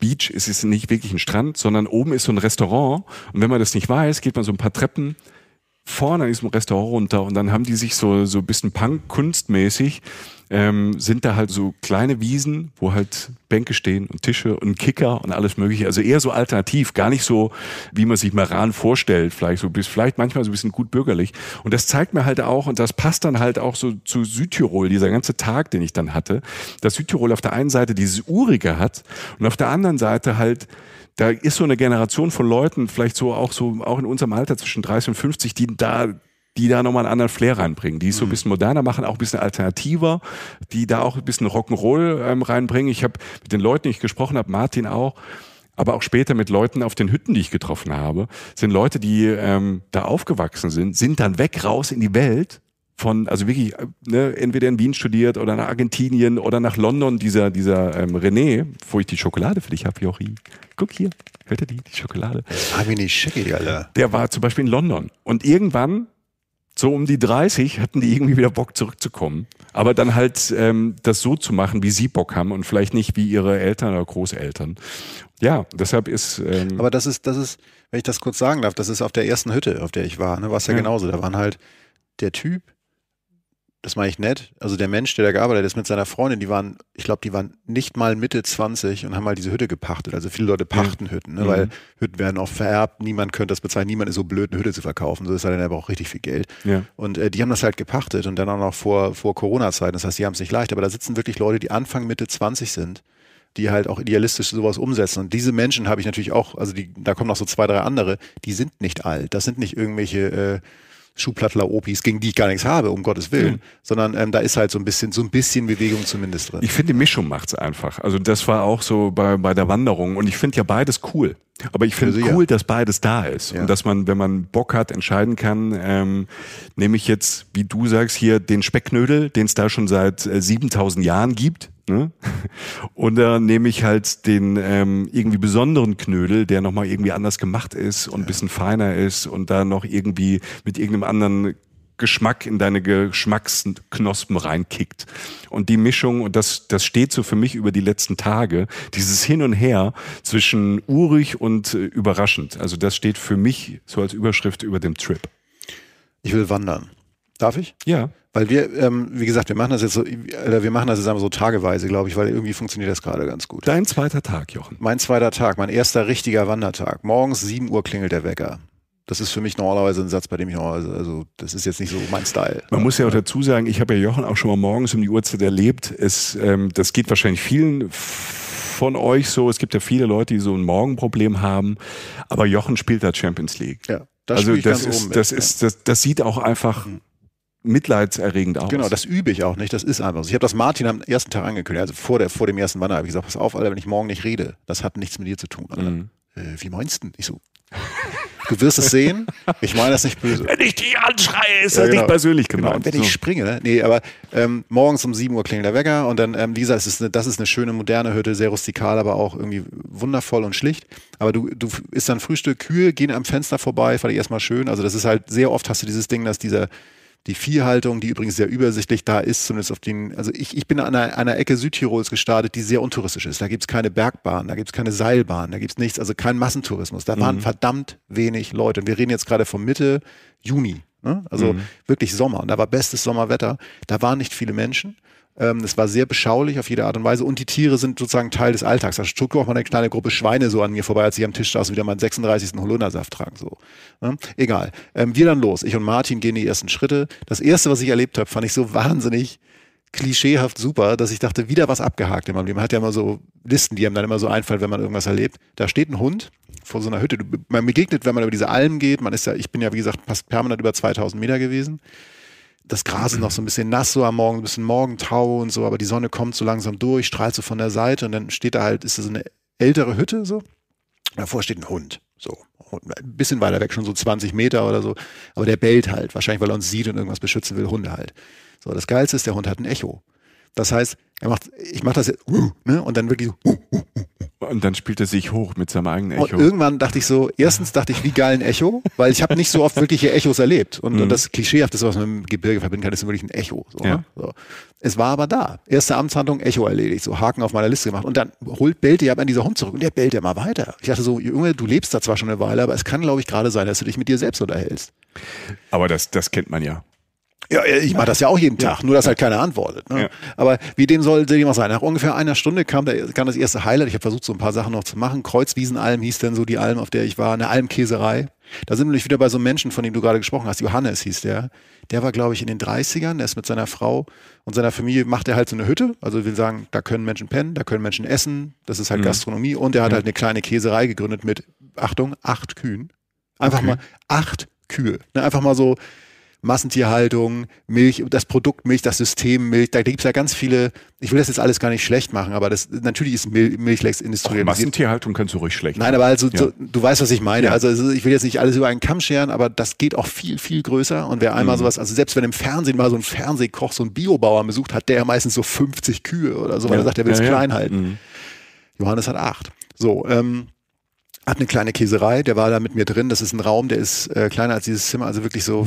Speaker 1: Beach, es ist nicht wirklich ein Strand, sondern oben ist so ein Restaurant. Und wenn man das nicht weiß, geht man so ein paar Treppen vorne an diesem Restaurant runter und dann haben die sich so, so ein bisschen Punk-kunstmäßig, ähm, sind da halt so kleine Wiesen, wo halt Bänke stehen und Tische und Kicker und alles mögliche. Also eher so alternativ, gar nicht so, wie man sich Maran vorstellt, vielleicht so bis, vielleicht manchmal so ein bisschen gut bürgerlich. Und das zeigt mir halt auch, und das passt dann halt auch so zu Südtirol, dieser ganze Tag, den ich dann hatte, dass Südtirol auf der einen Seite dieses Urige hat und auf der anderen Seite halt da ist so eine Generation von Leuten, vielleicht so auch so, auch in unserem Alter zwischen 30 und 50, die da die da nochmal einen anderen Flair reinbringen, die es so ein mhm. bisschen moderner machen, auch ein bisschen alternativer, die da auch ein bisschen Rock'n'Roll ähm, reinbringen. Ich habe mit den Leuten, die ich gesprochen habe, Martin auch, aber auch später mit Leuten auf den Hütten, die ich getroffen habe, sind Leute, die ähm, da aufgewachsen sind, sind dann weg raus in die Welt von, also wirklich, äh, ne, entweder in Wien studiert oder nach Argentinien oder nach London, dieser, dieser ähm, René, wo ich die Schokolade für dich habe, Jochi. Guck hier, hört ihr die, die Schokolade? Hab ich nicht schicke, Alter. Der war zum Beispiel in London. Und irgendwann, so um die 30, hatten die irgendwie wieder Bock zurückzukommen. Aber dann halt ähm, das so zu machen,
Speaker 2: wie sie Bock haben und vielleicht nicht wie ihre Eltern oder Großeltern. Ja, deshalb ist. Ähm Aber das ist, das ist, wenn ich das kurz sagen darf, das ist auf der ersten Hütte, auf der ich war, ne, war es ja, ja genauso. Da waren halt der Typ, das meine ich nett, also der Mensch, der da gearbeitet ist mit seiner Freundin, die waren, ich glaube, die waren nicht mal Mitte 20 und haben halt diese Hütte gepachtet. Also viele Leute pachten ja. Mhm. Hütten, ne? mhm. weil Hütten werden auch vererbt, niemand könnte das bezahlen, niemand ist so blöd, eine Hütte zu verkaufen, so ist halt dann aber auch richtig viel Geld. Ja. Und äh, die haben das halt gepachtet und dann auch noch vor, vor Corona-Zeiten, das heißt, die haben es nicht leicht, aber da sitzen wirklich Leute, die Anfang, Mitte 20 sind die halt auch idealistisch sowas umsetzen. Und diese Menschen habe ich natürlich auch, also die, da kommen noch so zwei, drei andere, die sind nicht alt. Das sind nicht irgendwelche äh, Schuhplattler-Opis, gegen die ich gar nichts habe, um Gottes Willen, mhm. sondern ähm, da ist halt so ein bisschen, so ein bisschen Bewegung zumindest drin. Ich finde, die Mischung macht's einfach. Also das war auch so bei, bei der Wanderung und ich finde ja beides cool.
Speaker 1: Aber ich finde also, cool, ja. dass beides da ist ja. und dass man, wenn man Bock hat, entscheiden kann, ähm, nehme ich jetzt, wie du sagst, hier den Specknödel, den es da schon seit äh, 7000 Jahren gibt Ne? Oder nehme ich halt den ähm, irgendwie besonderen Knödel, der nochmal irgendwie anders gemacht ist und ein bisschen feiner ist und da noch irgendwie mit irgendeinem anderen Geschmack in deine Geschmacksknospen reinkickt. Und die Mischung, und das, das steht so für mich über die letzten Tage, dieses Hin und Her zwischen urig und äh, überraschend. Also das steht für mich so als Überschrift über dem Trip. Ich will wandern.
Speaker 2: Darf ich? Ja. Weil wir, ähm, wie gesagt, wir machen das jetzt so, wir machen das jetzt so tageweise, glaube ich, weil irgendwie funktioniert das gerade ganz gut. Dein
Speaker 1: zweiter Tag,
Speaker 2: Jochen. Mein zweiter Tag, mein erster richtiger Wandertag. Morgens 7 Uhr klingelt der Wecker. Das ist für mich normalerweise ein Satz, bei dem ich normalerweise, also das ist jetzt nicht so mein Style. Man muss ja auch
Speaker 1: dazu sagen, ich habe ja Jochen auch schon mal morgens um die Uhrzeit erlebt. Es, ähm, das geht wahrscheinlich vielen von euch so. Es gibt ja viele Leute, die so ein Morgenproblem haben. Aber Jochen spielt da Champions League. Ja, das also das ist, das ist, das, das sieht auch einfach.
Speaker 2: Mhm mitleidserregend aus. Genau, das übe ich auch nicht. Das ist einfach so. Ich habe das Martin am ersten Tag angekündigt, also vor, der, vor dem ersten Wanderer, habe ich gesagt, pass auf, Alter, wenn ich morgen nicht rede, das hat nichts mit dir zu tun. Mhm. Äh, wie meinst du? Ich so, du wirst es sehen, ich meine das nicht böse. Wenn ich
Speaker 1: dich anschreie, ist ja, das nicht genau. persönlich gemeint. Genau. Und wenn so. ich
Speaker 2: springe, ne? nee, aber ähm, morgens um 7 Uhr klingelt der Wecker und dann, ähm, wie gesagt, ist eine, das ist eine schöne, moderne Hütte, sehr rustikal, aber auch irgendwie wundervoll und schlicht. Aber du, du isst dann Frühstück, Kühe gehen am Fenster vorbei, fand ich erstmal schön. Also das ist halt, sehr oft hast du dieses Ding, dass dieser die Viehhaltung, die übrigens sehr übersichtlich da ist, zumindest auf den, also ich, ich bin an einer, einer Ecke Südtirols gestartet, die sehr untouristisch ist. Da gibt es keine Bergbahn, da gibt es keine Seilbahn, da gibt es nichts, also kein Massentourismus. Da waren mhm. verdammt wenig Leute. Und wir reden jetzt gerade von Mitte Juni. Ne? Also mhm. wirklich Sommer. Und da war bestes Sommerwetter. Da waren nicht viele Menschen. Ähm, es war sehr beschaulich auf jede Art und Weise und die Tiere sind sozusagen Teil des Alltags. Da also schlug auch mal eine kleine Gruppe Schweine so an mir vorbei, als ich am Tisch saß und wieder meinen 36. Holundersaft trank. So. Ne? Egal. Ähm, wir dann los. Ich und Martin gehen die ersten Schritte. Das erste, was ich erlebt habe, fand ich so wahnsinnig klischeehaft super, dass ich dachte, wieder was abgehakt in meinem Leben. Man hat ja immer so Listen, die einem dann immer so einfallen, wenn man irgendwas erlebt. Da steht ein Hund vor so einer Hütte. Man begegnet, wenn man über diese Alm geht. Man ist ja, ich bin ja, wie gesagt, fast permanent über 2000 Meter gewesen das Gras ist noch so ein bisschen nass, so am Morgen, ein bisschen Morgentau und so, aber die Sonne kommt so langsam durch, strahlt so von der Seite und dann steht da halt, ist da so eine ältere Hütte so. Davor steht ein Hund, so. Und ein bisschen weiter weg, schon so 20 Meter oder so. Aber der bellt halt, wahrscheinlich, weil er uns sieht und irgendwas beschützen will, Hunde halt. So, das Geilste ist, der Hund hat ein Echo. Das heißt, er macht, ich mache das jetzt, uh, ne? und dann wirklich so. Uh, uh, und dann spielt er sich hoch mit seinem eigenen Echo. Und irgendwann dachte ich so, erstens dachte ich, wie geil ein Echo, weil ich habe nicht so oft wirkliche Echos erlebt. Und, mhm. und das Klischeehafte, was man mit dem Gebirge verbinden kann, ist wirklich ein Echo. So, ne? ja. ne? so. Es war aber da. Erste Amtshandlung, Echo erledigt, so Haken auf meiner Liste gemacht. Und dann holt, bellte ja an dieser Hund zurück und der bellt ja mal weiter. Ich dachte so, Junge, du lebst da zwar schon eine Weile, aber es kann, glaube ich, gerade sein, dass du dich mit dir selbst unterhältst.
Speaker 1: Aber das, das kennt man ja.
Speaker 2: Ja, äh, ich mache das ja auch jeden Tag, ja. nur dass halt keiner antwortet. Ne? Ja. Aber wie dem soll jemand sein? Nach ungefähr einer Stunde kam, der, kam das erste Highlight. Ich habe versucht, so ein paar Sachen noch zu machen. Kreuzwiesenalm hieß denn so die Alm, auf der ich war, eine Almkäserei. Da sind wir nämlich wieder bei so einem Menschen, von dem du gerade gesprochen hast. Johannes hieß der. Der war, glaube ich, in den 30ern. Er ist mit seiner Frau und seiner Familie, macht er halt so eine Hütte. Also will sagen, da können Menschen pennen, da können Menschen essen. Das ist halt mhm. Gastronomie. Und er hat mhm. halt eine kleine Käserei gegründet mit, Achtung, acht Kühen. Einfach okay. mal acht Kühe. Ne? Einfach mal so Massentierhaltung, Milch, das Produkt Milch, das System Milch, da gibt es ja ganz viele, ich will das jetzt alles gar nicht schlecht machen, aber das natürlich ist Mil Milch längst industriell. Massentierhaltung kannst du ruhig schlecht machen. Nein, aber also ja. so, du weißt, was ich meine. Ja. Also ich will jetzt nicht alles über einen Kamm scheren, aber das geht auch viel, viel größer. Und wer einmal mhm. sowas, also selbst wenn im Fernsehen mal so ein Fernsehkoch, so ein Biobauer besucht, hat der ja meistens so 50 Kühe oder so, weil ja. er sagt, er will es klein halten. Mhm. Johannes hat acht. So, ähm, hat eine kleine Käserei, der war da mit mir drin. Das ist ein Raum, der ist äh, kleiner als dieses Zimmer, also wirklich so,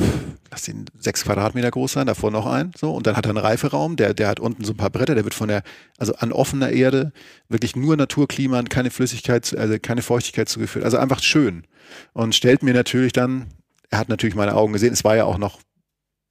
Speaker 2: lass ihn sechs Quadratmeter groß sein, davor noch ein. So. Und dann hat er einen Reiferaum, der, der hat unten so ein paar Bretter, der wird von der, also an offener Erde, wirklich nur Naturklima, keine Flüssigkeit, also keine Feuchtigkeit zugeführt. Also einfach schön. Und stellt mir natürlich dann, er hat natürlich meine Augen gesehen, es war ja auch noch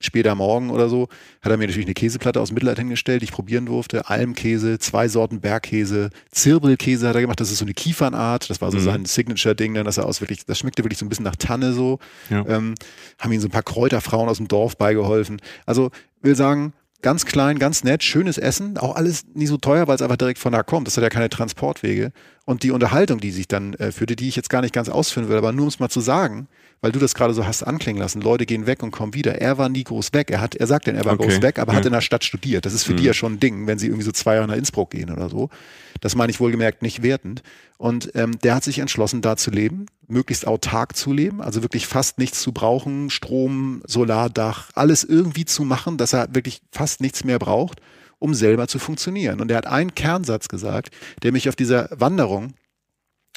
Speaker 2: später Morgen oder so, hat er mir natürlich eine Käseplatte aus Mittelland hingestellt, die ich probieren durfte. Almkäse, zwei Sorten Bergkäse, Zirbelkäse hat er gemacht, das ist so eine Kiefernart, das war so mhm. sein Signature-Ding, dann, ne, dass er aus wirklich, das schmeckte wirklich so ein bisschen nach Tanne so. Ja. Ähm, haben ihm so ein paar Kräuterfrauen aus dem Dorf beigeholfen. Also will sagen, ganz klein, ganz nett, schönes Essen, auch alles nicht so teuer, weil es einfach direkt von da kommt. Das hat ja keine Transportwege und die Unterhaltung, die sich dann äh, führte, die ich jetzt gar nicht ganz ausführen will, aber nur um es mal zu sagen, weil du das gerade so hast anklingen lassen, Leute gehen weg und kommen wieder. Er war nie groß weg. Er hat, er sagt denn, er war okay. groß weg, aber mhm. hat in der Stadt studiert. Das ist für mhm. die ja schon ein Ding, wenn sie irgendwie so zwei Jahre nach Innsbruck gehen oder so. Das meine ich wohlgemerkt nicht wertend. Und ähm, der hat sich entschlossen, da zu leben, möglichst autark zu leben, also wirklich fast nichts zu brauchen, Strom, Solardach, alles irgendwie zu machen, dass er wirklich fast nichts mehr braucht um selber zu funktionieren. Und er hat einen Kernsatz gesagt, der mich auf dieser Wanderung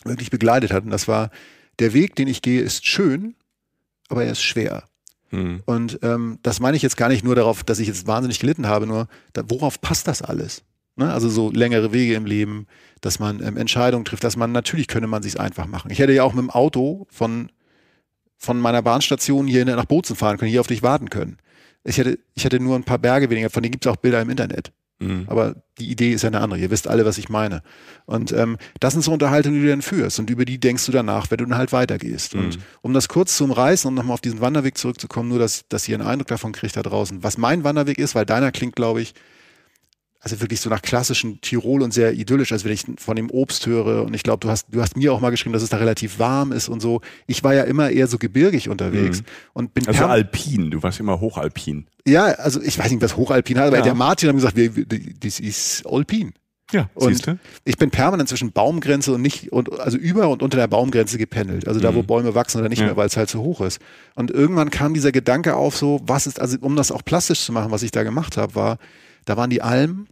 Speaker 2: wirklich begleitet hat. Und das war, der Weg, den ich gehe, ist schön, aber er ist schwer. Mhm. Und ähm, das meine ich jetzt gar nicht nur darauf, dass ich jetzt wahnsinnig gelitten habe, nur da, worauf passt das alles? Ne? Also so längere Wege im Leben, dass man ähm, Entscheidungen trifft, dass man natürlich könne man sich einfach machen. Ich hätte ja auch mit dem Auto von, von meiner Bahnstation hier nach Bozen fahren können, hier auf dich warten können. Ich hätte, ich hätte nur ein paar Berge weniger, von denen gibt es auch Bilder im Internet. Mhm. Aber die Idee ist ja eine andere. Ihr wisst alle, was ich meine. Und ähm, das sind so Unterhaltungen, die du dann führst. Und über die denkst du danach, wenn du dann halt weitergehst. Mhm. Und um das kurz zu umreißen und nochmal auf diesen Wanderweg zurückzukommen, nur dass, dass ihr einen Eindruck davon kriegt da draußen, was mein Wanderweg ist, weil deiner klingt, glaube ich, also wirklich so nach klassischen Tirol und sehr idyllisch, als wenn ich von dem Obst höre. Und ich glaube, du hast, du hast mir auch mal geschrieben, dass es da relativ warm ist und so. Ich war ja immer eher so gebirgig unterwegs mhm. und bin also
Speaker 1: alpin. Du warst immer hochalpin.
Speaker 2: Ja, also ich weiß nicht, was hochalpin heißt, aber ja. der Martin hat gesagt, das ist alpin. Ja, und siehste? ich bin permanent zwischen Baumgrenze und nicht und also über und unter der Baumgrenze gependelt, also da wo mhm. Bäume wachsen oder nicht ja. mehr, weil es halt zu hoch ist. Und irgendwann kam dieser Gedanke auf so, was ist also um das auch plastisch zu machen, was ich da gemacht habe, war, da waren die Almen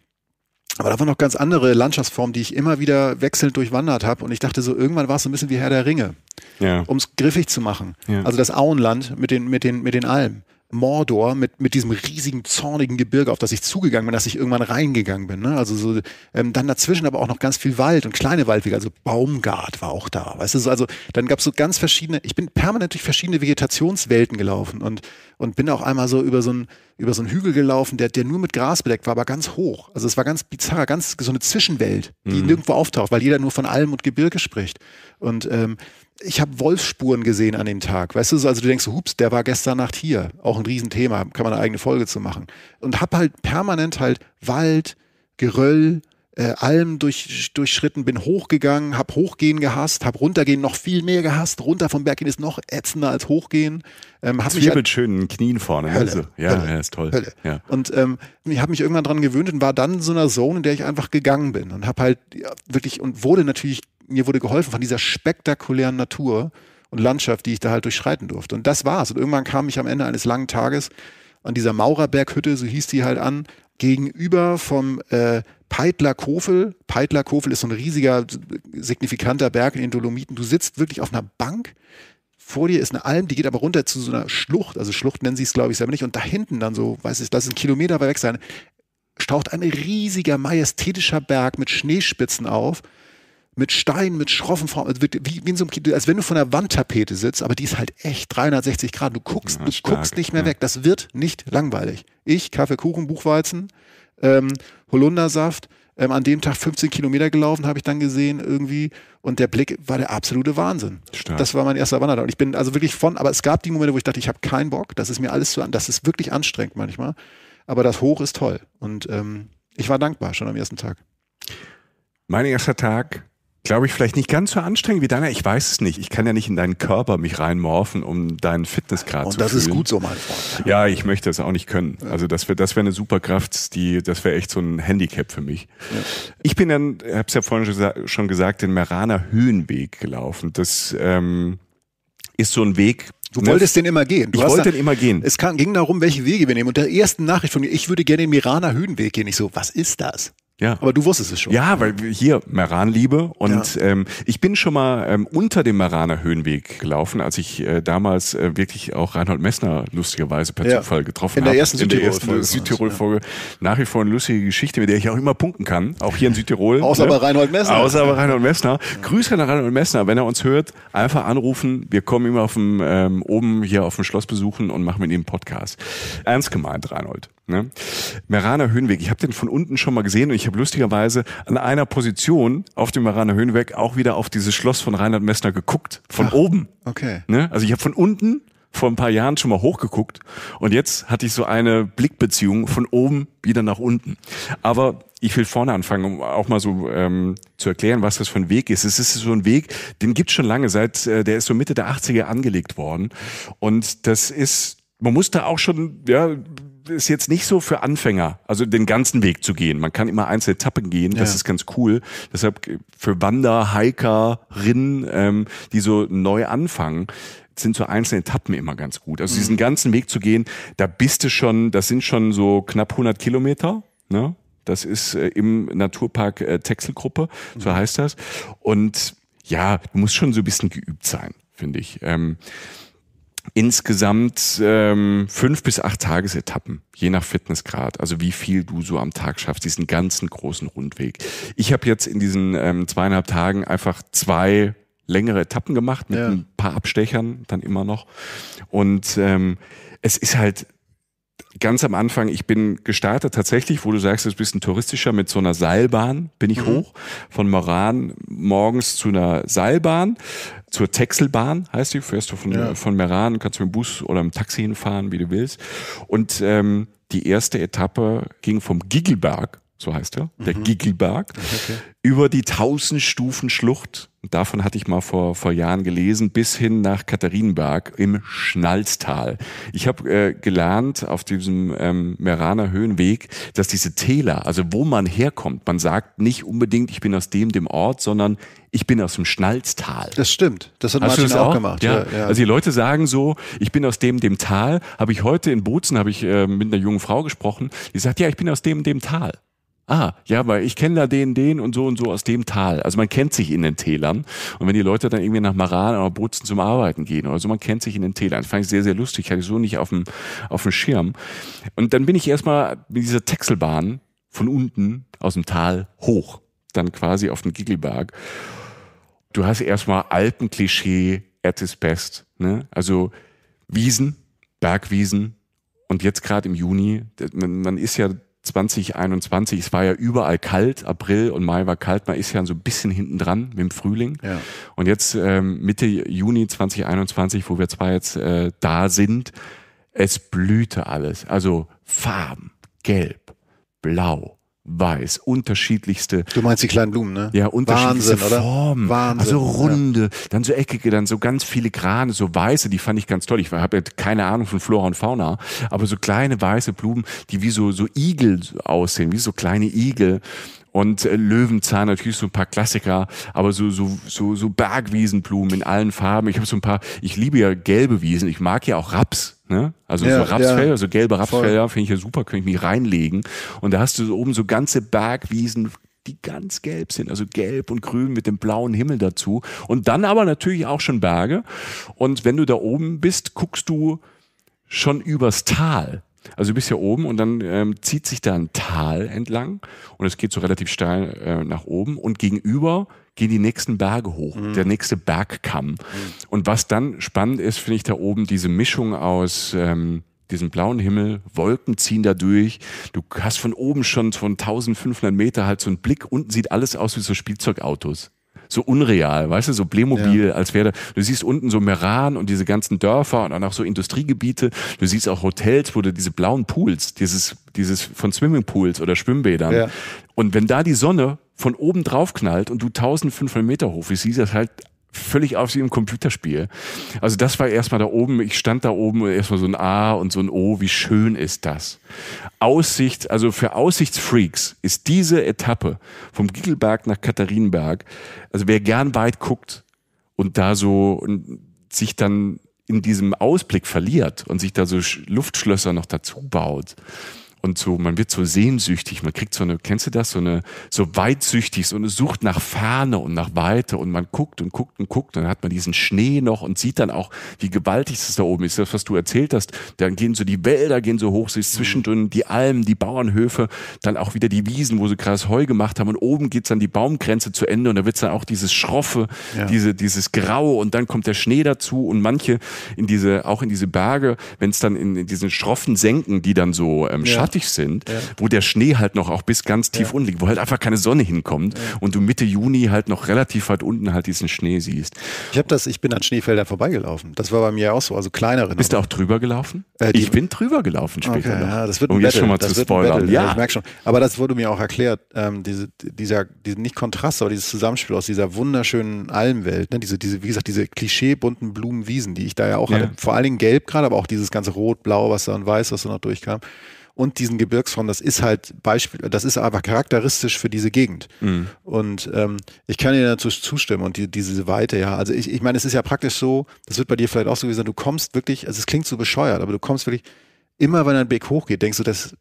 Speaker 2: aber da waren noch ganz andere Landschaftsformen, die ich immer wieder wechselnd durchwandert habe. Und ich dachte so, irgendwann war es so ein bisschen wie Herr der Ringe, ja. um es griffig zu machen. Ja. Also das Auenland mit den, mit, den, mit den Almen. Mordor mit, mit diesem riesigen, zornigen Gebirge, auf das ich zugegangen bin, dass ich irgendwann reingegangen bin. Ne? Also so, ähm, dann dazwischen aber auch noch ganz viel Wald und kleine Waldwege, also Baumgart war auch da, weißt du, so, also dann gab es so ganz verschiedene, ich bin permanent durch verschiedene Vegetationswelten gelaufen und, und bin auch einmal so über so einen über so einen Hügel gelaufen, der, der nur mit Gras bedeckt war, aber ganz hoch. Also es war ganz bizarr, ganz so eine Zwischenwelt, die mhm. nirgendwo auftaucht, weil jeder nur von Alm und Gebirge spricht. Und ähm, ich habe Wolfsspuren gesehen an dem Tag. Weißt du, also du denkst, hups, der war gestern Nacht hier. Auch ein Riesenthema, kann man eine eigene Folge zu machen. Und hab halt permanent halt Wald, Geröll, äh, Alm durch, durchschritten, bin hochgegangen, hab Hochgehen gehasst, hab Runtergehen noch viel mehr gehasst. Runter vom Berg gehen ist noch ätzender als Hochgehen. Ähm, hab das mich halt mit
Speaker 1: schönen Knien vorne. Ne? Hölle, also. ja, Hölle, ja, ist toll. Hölle. Ja.
Speaker 2: Und ähm, ich habe mich irgendwann dran gewöhnt und war dann in so einer Zone, in der ich einfach gegangen bin und hab halt ja, wirklich und wurde natürlich mir wurde geholfen von dieser spektakulären Natur und Landschaft, die ich da halt durchschreiten durfte. Und das war's. Und irgendwann kam ich am Ende eines langen Tages an dieser Maurerberghütte, so hieß die halt an, gegenüber vom äh, Peitler Kofel. Peitler Kofel ist so ein riesiger, signifikanter Berg in den Dolomiten. Du sitzt wirklich auf einer Bank. Vor dir ist eine Alm, die geht aber runter zu so einer Schlucht. Also Schlucht nennen sie es, glaube ich, selber nicht. Und da hinten dann so, weiß ich, das ist ein Kilometer weit weg sein, staucht ein riesiger, majestätischer Berg mit Schneespitzen auf mit Stein, mit schroffen Formen, also wie, wie in so einem, Kino, als wenn du von der Wandtapete sitzt, aber die ist halt echt 360 Grad. Du guckst, ja, du stark, guckst nicht mehr ja. weg. Das wird nicht langweilig. Ich, Kaffeekuchen, Buchweizen, ähm, Holundersaft, ähm, an dem Tag 15 Kilometer gelaufen, habe ich dann gesehen irgendwie. Und der Blick war der absolute Wahnsinn. Stark. Das war mein erster Wandertag. Und ich bin also wirklich von, aber es gab die Momente, wo ich dachte, ich habe keinen Bock, das ist mir alles zu das ist wirklich anstrengend manchmal. Aber das Hoch ist toll. Und ähm, ich war dankbar schon am ersten Tag.
Speaker 1: Mein erster Tag glaube ich, vielleicht nicht ganz so anstrengend wie deiner. Ich weiß es nicht. Ich kann ja nicht in deinen Körper mich reinmorfen, um deinen Fitnessgrad Und zu Und das fühlen. ist gut so, mein Freund. Ja, ich möchte das auch nicht können. Also das wäre das wär eine Superkraft, die, das wäre echt so ein Handicap für mich. Ja. Ich bin dann, ich habe es ja vorhin schon gesagt, den Meraner Höhenweg gelaufen. Das ähm, ist so ein Weg, Du ne? wolltest den immer gehen. Du ich wollte den immer gehen.
Speaker 2: Es kam, ging darum, welche Wege wir nehmen. Und der ersten Nachricht von mir, ich würde gerne den Miraner Hühnweg gehen. Ich so, was ist das? Ja. Aber du wusstest
Speaker 1: es schon. Ja, weil hier Meran-Liebe und ja. ähm, ich bin schon mal ähm, unter dem Meraner Höhenweg gelaufen, als ich äh, damals äh, wirklich auch Reinhold Messner lustigerweise per ja. Zufall getroffen habe. In der ersten Südtirol-Folge. Südtirol ja. Nach wie vor eine lustige Geschichte, mit der ich auch immer punkten kann, auch hier in Südtirol. Außer ne? bei Reinhold Messner. Außer bei Reinhold Messner. Grüße an Reinhold Messner, wenn er uns hört, einfach anrufen. Wir kommen immer auf dem ähm, oben hier auf dem Schloss besuchen und machen mit ihm einen Podcast. Ernst gemeint, Reinhold. Ne? Meraner Höhenweg, ich habe den von unten schon mal gesehen und ich habe lustigerweise an einer Position auf dem Meraner Höhenweg auch wieder auf dieses Schloss von Reinhard Messner geguckt. Von Ach, oben. Okay. Ne? Also ich habe von unten vor ein paar Jahren schon mal hochgeguckt und jetzt hatte ich so eine Blickbeziehung von oben wieder nach unten. Aber ich will vorne anfangen, um auch mal so ähm, zu erklären, was das für ein Weg ist. Es ist so ein Weg, den gibt's schon lange, seit äh, der ist so Mitte der 80er angelegt worden. Und das ist, man muss da auch schon ja, ist jetzt nicht so für Anfänger, also den ganzen Weg zu gehen. Man kann immer einzelne Etappen gehen, das ist ganz cool. Deshalb äh, für Wander, Hiker, Rinnen, ähm, die so neu anfangen, sind so einzelne Etappen immer ganz gut. Also mhm. diesen ganzen Weg zu gehen, da bist du schon, das sind schon so knapp 100 Kilometer, ne? Das ist äh, im Naturpark äh, Texelgruppe, mhm. so heißt das. Und ja, du musst schon so ein bisschen geübt sein, finde ich. Ähm, insgesamt ähm, fünf bis acht Tagesetappen, je nach Fitnessgrad, also wie viel du so am Tag schaffst, diesen ganzen großen Rundweg. Ich habe jetzt in diesen ähm, zweieinhalb Tagen einfach zwei längere Etappen gemacht mit ja. ein paar Abstechern dann immer noch. Und ähm, es ist halt ganz am Anfang, ich bin gestartet tatsächlich, wo du sagst, du bist ein touristischer mit so einer Seilbahn, bin ich mhm. hoch von Meran morgens zu einer Seilbahn, zur Texelbahn heißt die, fährst du von, ja. von Meran, kannst du mit dem Bus oder mit dem Taxi hinfahren, wie du willst. Und ähm, die erste Etappe ging vom Gigelberg so heißt er, der mhm. Gigiberg, okay. über die 1000 Stufen Schlucht, davon hatte ich mal vor, vor Jahren gelesen, bis hin nach Katharinenberg im Schnalztal. Ich habe äh, gelernt auf diesem ähm, Meraner Höhenweg, dass diese Täler, also wo man herkommt, man sagt nicht unbedingt, ich bin aus dem, dem Ort, sondern ich bin aus dem Schnalztal. Das stimmt. Das hat Hast Martin das auch gemacht. Ja. Ja, ja. Also die Leute sagen so, ich bin aus dem, dem Tal. Habe ich heute in Bozen, habe ich äh, mit einer jungen Frau gesprochen, die sagt, ja, ich bin aus dem, dem Tal ah, ja, weil ich kenne da den, den und so und so aus dem Tal. Also man kennt sich in den Tälern. Und wenn die Leute dann irgendwie nach Maran oder Bozen zum Arbeiten gehen oder so, man kennt sich in den Tälern. Das fand ich sehr, sehr lustig. Hatte ich so nicht auf dem, auf dem Schirm. Und dann bin ich erstmal mit dieser Texelbahn von unten aus dem Tal hoch. Dann quasi auf den Giggelberg. Du hast erstmal Alpenklischee at its best. Ne? Also Wiesen, Bergwiesen, und jetzt gerade im Juni, man, man, ist ja 2021, es war ja überall kalt, April und Mai war kalt, man ist ja so ein bisschen hinten dran mit dem Frühling. Ja. Und jetzt ähm, Mitte Juni 2021, wo wir zwar jetzt äh, da sind, es blühte alles. Also Farben, Gelb, Blau, weiß. Unterschiedlichste.
Speaker 2: Du meinst die kleinen Blumen, ne? Ja, unterschiedlichste Wahnsinn,
Speaker 1: Formen. Wahnsinn, also runde, ja. dann so eckige, dann so ganz filigrane, so weiße, die fand ich ganz toll. Ich habe ja keine Ahnung von Flora und Fauna, aber so kleine weiße Blumen, die wie so, so Igel aussehen, wie so kleine Igel. Und äh, Löwenzahn, natürlich so ein paar Klassiker, aber so, so, so, so Bergwiesenblumen in allen Farben. Ich habe so ein paar, ich liebe ja gelbe Wiesen, ich mag ja auch Raps. Ne? Also ja, so Rapsfelder, ja, so gelbe Rapsfelder finde ich ja super, könnte ich mich reinlegen. Und da hast du so oben so ganze Bergwiesen, die ganz gelb sind, also gelb und grün mit dem blauen Himmel dazu. Und dann aber natürlich auch schon Berge. Und wenn du da oben bist, guckst du schon übers Tal. Also du bist ja oben und dann ähm, zieht sich da ein Tal entlang und es geht so relativ steil äh, nach oben und gegenüber gehen die nächsten Berge hoch, mhm. der nächste Bergkamm. Mhm. Und was dann spannend ist, finde ich da oben diese Mischung aus ähm, diesem blauen Himmel, Wolken ziehen da durch, du hast von oben schon von 1500 Meter halt so einen Blick, unten sieht alles aus wie so Spielzeugautos so unreal, weißt du, so Playmobil, ja. als wäre du siehst unten so Meran und diese ganzen Dörfer und dann auch so Industriegebiete, du siehst auch Hotels, wo du diese blauen Pools, dieses, dieses von Swimmingpools oder Schwimmbädern. Ja. Und wenn da die Sonne von oben drauf knallt und du 1500 Meter hoch, wie siehst das halt völlig auf wie im Computerspiel. Also das war erstmal da oben, ich stand da oben und erstmal so ein A und so ein O, wie schön ist das. Aussicht, also für Aussichtsfreaks ist diese Etappe vom Giegelberg nach Katharinenberg, also wer gern weit guckt und da so und sich dann in diesem Ausblick verliert und sich da so Luftschlösser noch dazu baut, und so, man wird so sehnsüchtig, man kriegt so eine, kennst du das, so eine, so weitsüchtig, so eine Sucht nach Ferne und nach Weite und man guckt und guckt und guckt und dann hat man diesen Schnee noch und sieht dann auch, wie gewaltig es da oben ist, das, was du erzählt hast, dann gehen so die Wälder, gehen so hoch, siehst zwischendrin die Almen, die Bauernhöfe, dann auch wieder die Wiesen, wo sie gerade das Heu gemacht haben und oben geht's dann die Baumgrenze zu Ende und da wird's dann auch dieses Schroffe, ja. diese, dieses Graue und dann kommt der Schnee dazu und manche in diese, auch in diese Berge, wenn es dann in, in, diesen schroffen Senken, die dann so ähm, ja. Schatten matschig sind, ja. wo der Schnee halt noch auch bis ganz tief ja. unten liegt, wo halt einfach keine Sonne hinkommt ja. und du Mitte Juni halt noch relativ weit unten halt diesen Schnee siehst. Ich habe das, ich bin an Schneefeldern
Speaker 2: vorbeigelaufen. Das war bei mir auch so, also kleinere. Bist du auch drüber gelaufen? Äh, ich bin drüber gelaufen später. Okay, ja, das wird um ein um jetzt schon mal das zu spoilern. Ja, ich merke schon. Aber das wurde mir auch erklärt, ähm, diese, dieser, diesen nicht Kontrast, aber dieses Zusammenspiel aus dieser wunderschönen Almwelt, ne? diese, diese, wie gesagt, diese klischeebunten Blumenwiesen, die ich da ja auch hatte. Vor allen gelb gerade, aber auch dieses ganze Rot, Blau, was da und Weiß, was da noch durchkam und diesen Gebirgsraum, das ist halt Beispiel, das ist einfach charakteristisch für diese Gegend. Mhm. Und ähm, ich kann dir dazu zustimmen und die, diese Weite, ja. Also ich, ich meine, es ist ja praktisch so, das wird bei dir vielleicht auch so gewesen sein, du kommst wirklich, also es klingt so bescheuert, aber du kommst wirklich, immer wenn ein Weg hochgeht, denkst du, das,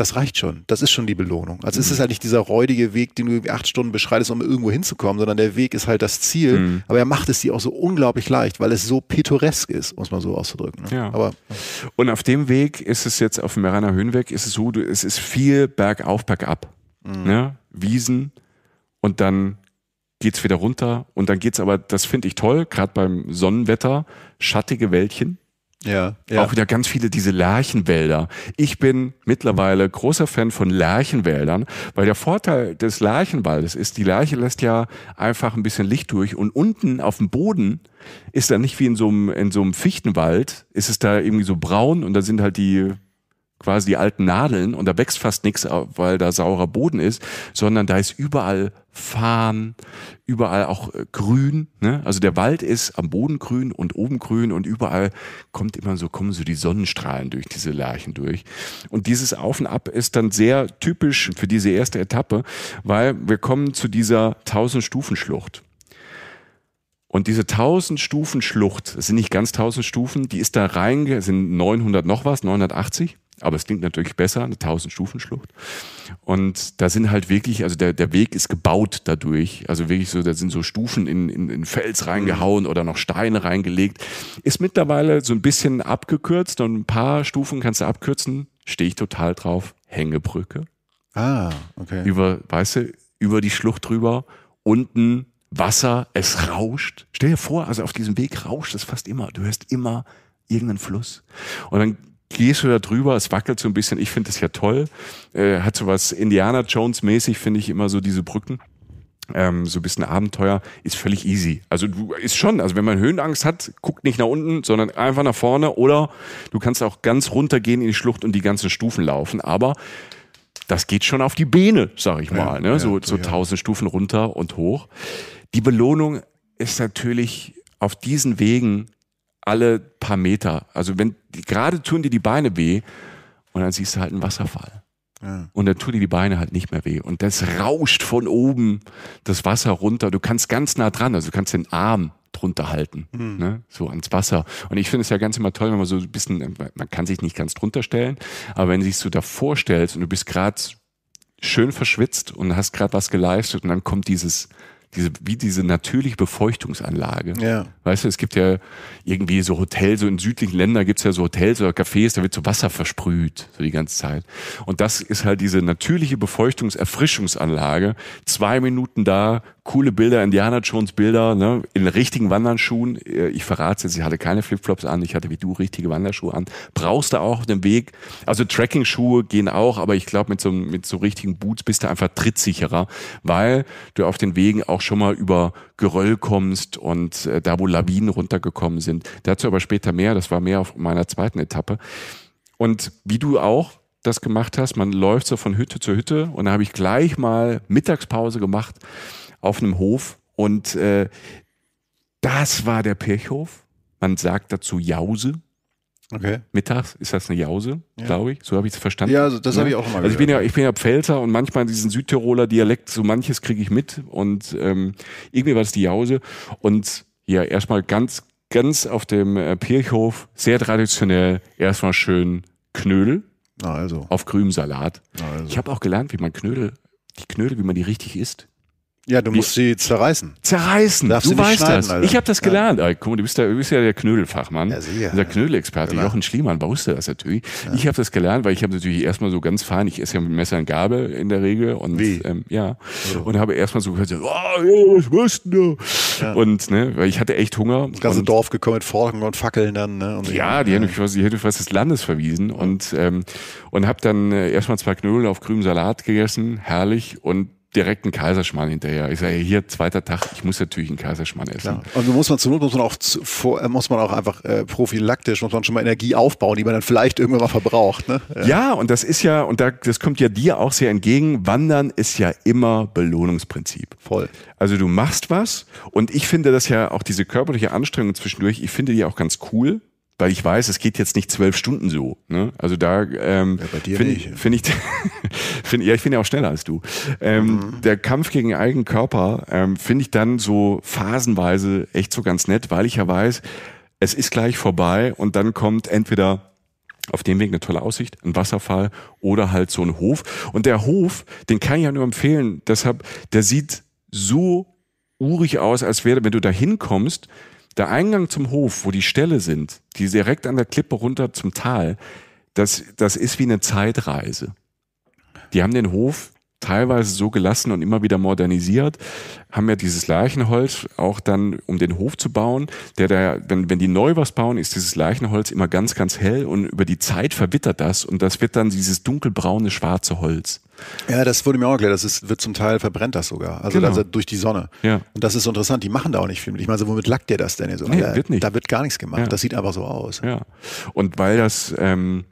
Speaker 2: das reicht schon. Das ist schon die Belohnung. Also mhm. es ist mhm. halt nicht dieser räudige Weg, den du irgendwie acht Stunden beschreitest, um irgendwo hinzukommen, sondern der Weg ist halt das Ziel. Mhm. Aber er macht es dir auch so unglaublich leicht, weil es so pittoresk ist, um es mal so auszudrücken. Ne? Ja. Aber, Und auf dem Weg ist es jetzt
Speaker 1: auf dem Meraner Höhenweg, ist es so, du, es ist viel bergauf, bergab. Mhm. Ne? Wiesen und dann geht's wieder runter und dann geht's aber, das finde ich toll, gerade beim Sonnenwetter, schattige Wäldchen ja, ja. Auch wieder ganz viele diese Lärchenwälder. Ich bin mittlerweile großer Fan von Lärchenwäldern, weil der Vorteil des Lärchenwaldes ist, die Lärche lässt ja einfach ein bisschen Licht durch und unten auf dem Boden ist dann nicht wie in so einem, in so einem Fichtenwald, ist es da irgendwie so braun und da sind halt die quasi die alten Nadeln und da wächst fast nichts, weil da saurer Boden ist, sondern da ist überall Farn, überall auch äh, grün. Ne? Also der Wald ist am Boden grün und oben grün und überall kommt immer so, kommen so die Sonnenstrahlen durch diese Lärchen durch. Und dieses Auf und Ab ist dann sehr typisch für diese erste Etappe, weil wir kommen zu dieser 1000-Stufen-Schlucht. Und diese 1000 Stufen Schlucht, das sind nicht ganz 1000 Stufen, die ist da reinge, sind 900 noch was, 980 aber es klingt natürlich besser, eine 1000-Stufen-Schlucht. Und da sind halt wirklich, also der, der Weg ist gebaut dadurch. Also wirklich so, da sind so Stufen in, in, in Fels mhm. reingehauen oder noch Steine reingelegt. Ist mittlerweile so ein bisschen abgekürzt und ein paar Stufen kannst du abkürzen. Stehe ich total drauf. Hängebrücke. Ah, okay. Über, weißt du, über die Schlucht drüber. Unten Wasser, es rauscht. Stell dir vor, also auf diesem Weg rauscht es fast immer. Du hörst immer irgendeinen Fluss. Und dann gehst du da drüber, es wackelt so ein bisschen. Ich finde das ja toll. Äh, hat so was Indiana Jones-mäßig, finde ich immer so diese Brücken. Ähm, so ein bisschen Abenteuer ist völlig easy. Also du ist schon, also wenn man Höhenangst hat, guckt nicht nach unten, sondern einfach nach vorne oder du kannst auch ganz runtergehen in die Schlucht und die ganzen Stufen laufen, aber das geht schon auf die Beine, sag ich mal, ne? ja, ne? Ja, so, so ja. tausend Stufen runter und hoch. Die Belohnung ist natürlich auf diesen Wegen alle paar Meter. Also wenn gerade tun dir die Beine weh und dann siehst du halt einen Wasserfall. Ja. Und dann tun dir die Beine halt nicht mehr weh. Und das rauscht von oben das Wasser runter. Du kannst ganz nah dran, also du kannst den Arm drunter halten, mhm. ne? so ans Wasser. Und ich finde es ja ganz immer toll, wenn man so ein bisschen, man kann sich nicht ganz drunter stellen, aber wenn du dich so davor stellst und du bist gerade schön verschwitzt und hast gerade was geleistet und dann kommt dieses diese, wie diese natürliche Befeuchtungsanlage. Ja. Weißt du, es gibt ja irgendwie so Hotels, so in südlichen Ländern gibt's ja so Hotels oder Cafés, da wird so Wasser versprüht, so die ganze Zeit. Und das ist halt diese natürliche Befeuchtungserfrischungsanlage. Zwei Minuten da, coole Bilder, Indiana Jones Bilder, ne, in richtigen Wanderschuhen. Äh, ich verrate jetzt, ich hatte keine Flipflops an, ich hatte wie du richtige Wanderschuhe an. Brauchst du auch auf dem Weg, also tracking schuhe gehen auch, aber ich glaube, mit so, mit so richtigen Boots bist du einfach trittsicherer, weil du auf den Wegen auch auch schon mal über Geröll kommst und äh, da, wo Lawinen runtergekommen sind. Dazu aber später mehr, das war mehr auf meiner zweiten Etappe. Und wie du auch das gemacht hast, man läuft so von Hütte zu Hütte und da habe ich gleich mal Mittagspause gemacht auf einem Hof und äh, das war der Pirchhof. Man sagt dazu Jause, Okay. Mittags ist das eine Jause, ja. glaube ich. So habe ich es verstanden. Ja, also das ja. habe ne? ich auch immer. Also ich bin ja, ich bin ja Pfälzer und manchmal diesen Südtiroler Dialekt, so manches kriege ich mit und ähm, irgendwie war es die Jause. Und ja, erstmal ganz, ganz auf dem äh, Pirchhof, sehr traditionell, erstmal schön Knödel. Na also. Auf grünem Salat. Also. Ich habe auch gelernt, wie man Knödel, die Knödel, wie man die richtig isst. Ja, du musst
Speaker 2: sie zerreißen. Zerreißen. Darfst du, du weißt das. Alter. Ich habe das gelernt.
Speaker 1: Ja. Ah, guck mal, du bist, ja, du bist ja der Knödelfachmann. Ja, sicher. Der Knödelexperte. Genau. Jochen Schliemann du das natürlich. Ja. Ich habe das gelernt, weil ich habe natürlich erstmal so ganz fein, ich esse ja mit Messer und Gabel in der Regel und Wie? Ähm, ja. So. Und habe erstmal so gesagt, oh,
Speaker 2: was willst du? Ja.
Speaker 1: Und ne, weil ich hatte echt Hunger. Das ganze
Speaker 2: Dorf gekommen mit Forken und Fackeln dann, ne? Und ja, äh, die hätten mich
Speaker 1: fast die hätten was des Landes verwiesen und ähm, und habe dann äh, erstmal zwei Knödel auf grünem Salat gegessen, herrlich und direkt einen Kaiserschmarrn hinterher. Ich sage, hier, zweiter Tag, ich muss natürlich einen Kaiserschmarrn essen. Klar.
Speaker 2: Und so also muss man zur Not, muss man auch, äh, muss man auch einfach äh, prophylaktisch, muss man schon mal Energie aufbauen, die man dann vielleicht irgendwann mal verbraucht. Ne? Ja.
Speaker 1: ja, und das ist ja, und da, das kommt ja dir auch sehr entgegen, Wandern ist ja immer Belohnungsprinzip. Voll. Also du machst was und ich finde das ja auch diese körperliche Anstrengung zwischendurch, ich finde die auch ganz cool weil ich weiß, es geht jetzt nicht zwölf Stunden so. Ne? Also da ähm, ja, finde ich, find ich, find, ja, ich finde ja auch schneller als du. Ähm, mhm. Der Kampf gegen den eigenen Körper ähm, finde ich dann so phasenweise echt so ganz nett, weil ich ja weiß, es ist gleich vorbei und dann kommt entweder auf dem Weg eine tolle Aussicht, ein Wasserfall oder halt so ein Hof. Und der Hof, den kann ich ja nur empfehlen. Deshalb, der sieht so urig aus, als wäre, wenn du da hinkommst, der Eingang zum Hof, wo die Ställe sind, die direkt an der Klippe runter zum Tal, das, das ist wie eine Zeitreise. Die haben den Hof teilweise so gelassen und immer wieder modernisiert, haben ja dieses Leichenholz auch dann, um den Hof zu bauen, der da, wenn, wenn die neu was bauen, ist dieses Leichenholz immer ganz, ganz hell und über die Zeit verwittert das und das wird
Speaker 2: dann dieses dunkelbraune, schwarze Holz. Ja, das wurde mir auch erklärt. Das ist, wird zum Teil verbrennt das sogar. Also, genau. also durch die Sonne. Ja. Und das ist so interessant. Die machen da auch nicht viel mit. Ich meine, so, womit lackt der das denn jetzt? So? Nee, wird nicht. Da wird gar nichts gemacht. Ja. Das sieht einfach so aus.
Speaker 1: Ja. Und weil das ähm,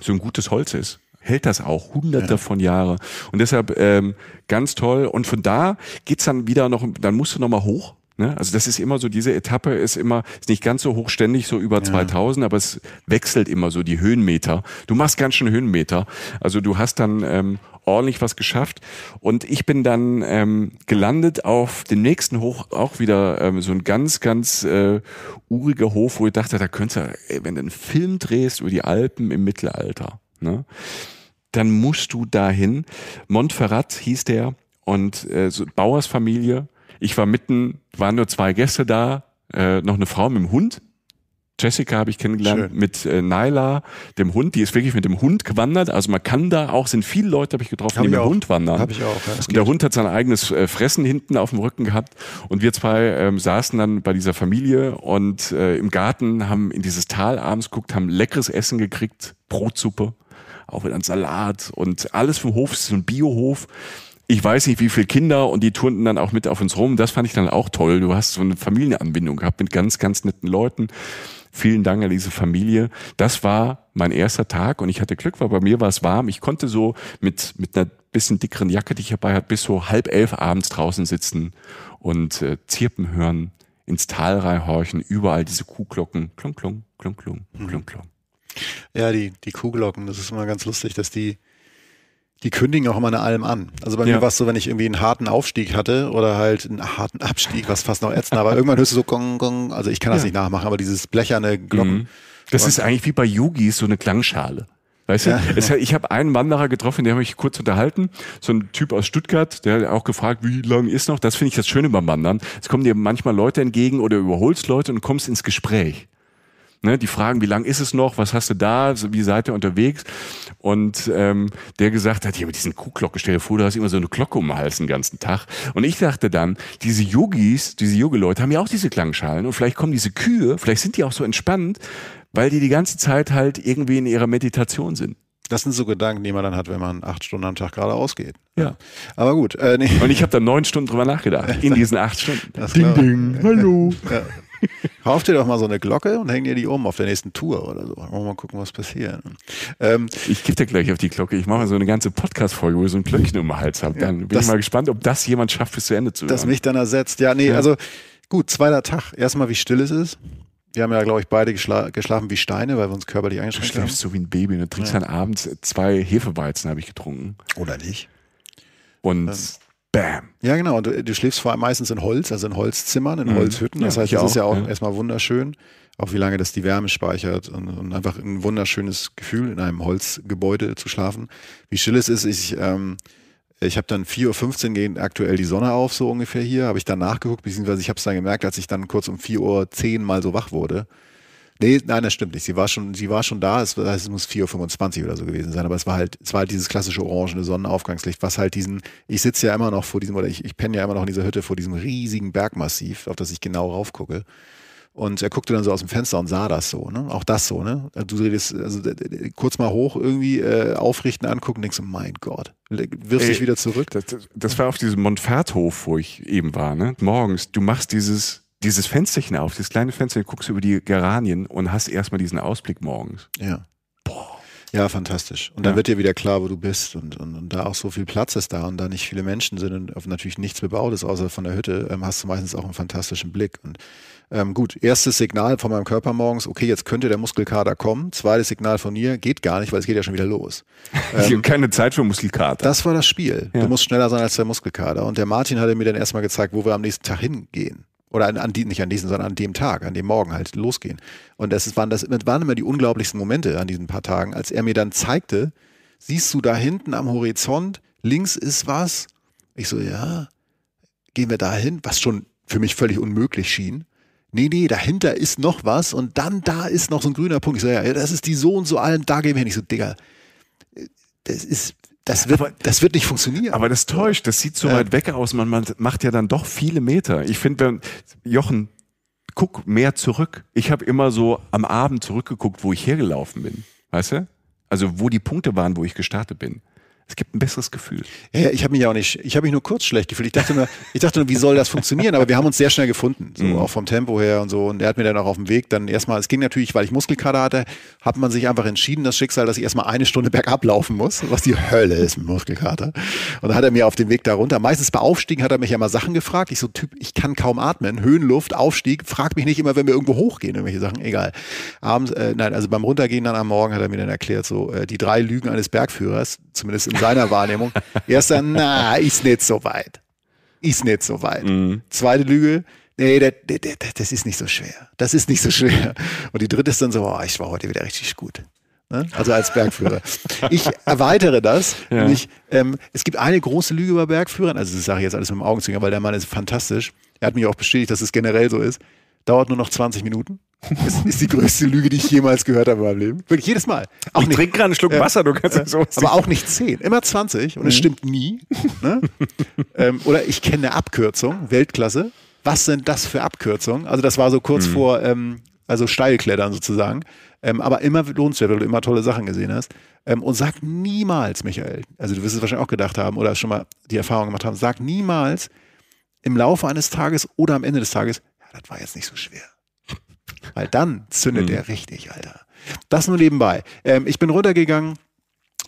Speaker 1: so ein gutes Holz ist, hält das auch hunderte ja. von Jahre. Und deshalb ähm, ganz toll. Und von da geht's dann wieder noch, dann musst du nochmal hoch. Ne? Also das ist immer so, diese Etappe ist immer, ist nicht ganz so hochständig, so über ja. 2000, aber es wechselt immer so die Höhenmeter. Du machst ganz schön Höhenmeter. Also du hast dann ähm, ordentlich was geschafft. Und ich bin dann ähm, gelandet auf den nächsten Hoch, auch wieder ähm, so ein ganz, ganz äh, uriger Hof, wo ich dachte, da könntest du, ey, wenn du einen Film drehst über die Alpen im Mittelalter. Ne? dann musst du dahin. Montferrat hieß der und äh, so Bauers Familie. Ich war mitten, waren nur zwei Gäste da, äh, noch eine Frau mit dem Hund. Jessica habe ich kennengelernt Schön. mit äh, Naila, dem Hund. Die ist wirklich mit dem Hund gewandert. Also man kann da auch, sind viele Leute, habe ich getroffen, hab die ich mit dem Hund wandern. Hab ich auch, ja, und der Hund hat sein eigenes äh, Fressen hinten auf dem Rücken gehabt. Und wir zwei ähm, saßen dann bei dieser Familie und äh, im Garten, haben in dieses Tal abends geguckt, haben leckeres Essen gekriegt, Brotsuppe auch wieder ein Salat und alles vom Hof, ist ein Biohof ich weiß nicht, wie viele Kinder und die turnten dann auch mit auf uns rum. Das fand ich dann auch toll. Du hast so eine Familienanbindung gehabt mit ganz, ganz netten Leuten. Vielen Dank an diese Familie. Das war mein erster Tag und ich hatte Glück, weil bei mir war es warm. Ich konnte so mit, mit einer bisschen dickeren Jacke, die ich dabei hatte, bis so halb elf abends draußen sitzen und äh, Zirpen hören, ins Tal reinhorchen, überall diese Kuhglocken. Klung, klung, klung, klung, klung, klung.
Speaker 2: Ja, die, die Kuhglocken, das ist immer ganz lustig, dass die, die kündigen auch immer eine allem an. Also bei ja. mir war es so, wenn ich irgendwie einen harten Aufstieg hatte oder halt einen harten Abstieg, was fast noch ätzend, aber irgendwann hörst du so gong, gong, also ich kann das ja. nicht nachmachen, aber dieses blecherne Glocken. Mhm. Das ist eigentlich wie bei Yugis, so eine Klangschale. Weißt du, ja. es, ich
Speaker 1: habe einen Wanderer getroffen, der habe ich kurz unterhalten, so ein Typ aus Stuttgart, der hat auch gefragt, wie lang ist noch? Das finde ich das Schöne beim Wandern. Es kommen dir manchmal Leute entgegen oder überholst Leute und kommst ins Gespräch. Ne? Die fragen, wie lang ist es noch? Was hast du da? Wie seid ihr unterwegs? Und ähm, der gesagt hat, hier mit diesen Kuhglocken, stell dir vor, du hast immer so eine Glocke um den Hals den ganzen Tag. Und ich dachte dann, diese Yogis, diese Yogi-Leute haben ja auch diese Klangschalen und vielleicht kommen diese Kühe, vielleicht sind die auch so entspannt, weil die die ganze Zeit halt irgendwie in ihrer Meditation sind. Das
Speaker 2: sind so Gedanken, die man dann hat, wenn man acht Stunden am Tag geradeaus geht. Ja. Aber gut. Äh, nee. Und ich habe dann neun Stunden drüber nachgedacht. In diesen acht Stunden. Das ding, ding. Hallo. Ja, Kauf dir doch mal so eine Glocke und häng dir die um auf der nächsten Tour oder so. Wollen wir mal gucken, was passiert. Ähm, ich gebe
Speaker 1: dir gleich auf die Glocke. Ich mache mal so eine ganze Podcast-Folge, wo ich so ein Glöckchen um den Hals habe. Dann ja, bin ich mal gespannt, ob das jemand schafft,
Speaker 2: bis zu Ende zu hören. Das mich dann ersetzt. Ja, nee, ja. also gut, zweiter Tag. Erstmal, wie still es ist. Wir haben ja, glaube ich, beide geschla geschlafen wie Steine, weil wir uns körperlich eingeschränkt haben. Du schläfst so wie ein Baby. Du trinkst ja. dann abends
Speaker 1: zwei Hefeweizen, habe ich getrunken. Oder nicht. Und ähm,
Speaker 2: Bam. Ja, genau. Und du, äh, du, schläfst vor allem meistens in Holz, also in Holzzimmern, in mhm. Holzhütten. Das ja, heißt, es ist ja auch ja. erstmal wunderschön, auch wie lange das die Wärme speichert und, und, einfach ein wunderschönes Gefühl, in einem Holzgebäude zu schlafen. Wie still es ist, ich, ähm, ich habe dann 4.15 Uhr gehen aktuell die Sonne auf, so ungefähr hier. Habe ich dann nachgeguckt, beziehungsweise ich habe es dann gemerkt, als ich dann kurz um 4.10 Uhr mal so wach wurde. Nee, nein, das stimmt nicht. Sie war schon, sie war schon da. Es, es muss 4.25 Uhr oder so gewesen sein. Aber es war halt, es war halt dieses klassische orangene Sonnenaufgangslicht, was halt diesen, ich sitze ja immer noch vor diesem, oder ich, ich penne ja immer noch in dieser Hütte vor diesem riesigen Bergmassiv, auf das ich genau raufgucke. Und er guckte dann so aus dem Fenster und sah das so, ne? Auch das so, ne? Du redest also kurz mal hoch irgendwie äh, aufrichten, angucken, denkst du, mein Gott,
Speaker 1: wirf dich wieder
Speaker 2: zurück. Das, das,
Speaker 1: das war auf diesem Montferthof, wo ich eben war, ne? Morgens, du machst dieses dieses Fensterchen auf, dieses kleine Fensterchen, guckst du über die Geranien und hast erstmal diesen Ausblick morgens. Ja. Boah. Ja, fantastisch. Und dann ja.
Speaker 2: wird dir wieder klar, wo du bist und, und, und, da auch so viel Platz ist da und da nicht viele Menschen sind und auf natürlich nichts bebaut ist, außer von der Hütte, ähm, hast du meistens auch einen fantastischen Blick. Und ähm, gut, erstes Signal von meinem Körper morgens, okay, jetzt könnte der Muskelkater kommen. Zweites Signal von mir, geht gar nicht, weil es geht ja schon wieder los. Ähm, ich habe keine Zeit für Muskelkater. Das war das Spiel. Ja. Du musst schneller sein als der Muskelkater. Und der Martin hatte mir dann erstmal gezeigt, wo wir am nächsten Tag hingehen. Oder an, an die, nicht an diesen, sondern an dem Tag, an dem Morgen halt losgehen. Und das waren, das waren immer die unglaublichsten Momente an diesen paar Tagen, als er mir dann zeigte, siehst du da hinten am Horizont, links ist was. Ich so, ja, gehen wir da hin, was schon für mich völlig unmöglich schien. Nee, nee, dahinter ist noch was und dann da ist noch so ein grüner Punkt. Ich so, ja, das ist die so und so allen, da gehen wir hin. Ich so, Digga, äh, das ist das wird, aber, das wird nicht funktionieren. Aber das täuscht, das sieht so ja. weit weg aus. Man, man
Speaker 1: macht ja dann doch viele Meter. Ich finde, Jochen, guck mehr zurück. Ich habe immer so am Abend zurückgeguckt, wo ich hergelaufen bin. Weißt du? Also wo die Punkte waren, wo ich gestartet bin
Speaker 2: es gibt ein besseres Gefühl. Ja, ich habe mich ja auch nicht, ich habe mich nur kurz schlecht gefühlt. Ich dachte nur, ich dachte nur, wie soll das funktionieren? Aber wir haben uns sehr schnell gefunden, so mhm. auch vom Tempo her und so. Und er hat mir dann auch auf dem Weg dann erstmal, es ging natürlich, weil ich Muskelkater hatte, hat man sich einfach entschieden, das Schicksal, dass ich erstmal eine Stunde bergab laufen muss, was die Hölle ist mit Muskelkater. Und dann hat er mir auf dem Weg darunter, meistens bei Aufstiegen hat er mich ja mal Sachen gefragt. Ich so, Typ, ich kann kaum atmen, Höhenluft, Aufstieg, frag mich nicht immer, wenn wir irgendwo hochgehen, irgendwelche Sachen, egal. Abends, äh, nein, also beim Runtergehen dann am Morgen hat er mir dann erklärt, so, äh, die drei Lügen eines Bergführers, zumindest im in seiner Wahrnehmung. Erster, na, ist nicht so weit. Ist nicht so weit. Mhm. Zweite Lüge, nee, das, das, das ist nicht so schwer. Das ist nicht so schwer. Und die dritte ist dann so, boah, ich war heute wieder richtig gut. Ne? Also als Bergführer. Ich erweitere das. Ja. Ich, ähm, es gibt eine große Lüge über Bergführern, also das sage ich jetzt alles mit dem Augenzwinger, weil der Mann ist fantastisch. Er hat mich auch bestätigt, dass es generell so ist. Dauert nur noch 20 Minuten. Das ist die größte Lüge, die ich jemals gehört habe in meinem Leben. Wirklich jedes Mal. Auch ich trinke gerade einen Schluck äh, Wasser, du kannst äh, so. Aber auch nicht 10, immer 20 und mhm. es stimmt nie. Ne? ähm, oder ich kenne eine Abkürzung, Weltklasse. Was sind das für Abkürzungen? Also das war so kurz mhm. vor, ähm, also Steilklettern sozusagen. Ähm, aber immer lohnenswert, weil du immer tolle Sachen gesehen hast. Ähm, und sag niemals, Michael, also du wirst es wahrscheinlich auch gedacht haben oder schon mal die Erfahrung gemacht haben, sag niemals im Laufe eines Tages oder am Ende des Tages, ja, das war jetzt nicht so schwer. Weil dann zündet mhm. er richtig, Alter. Das nur nebenbei. Ähm, ich bin runtergegangen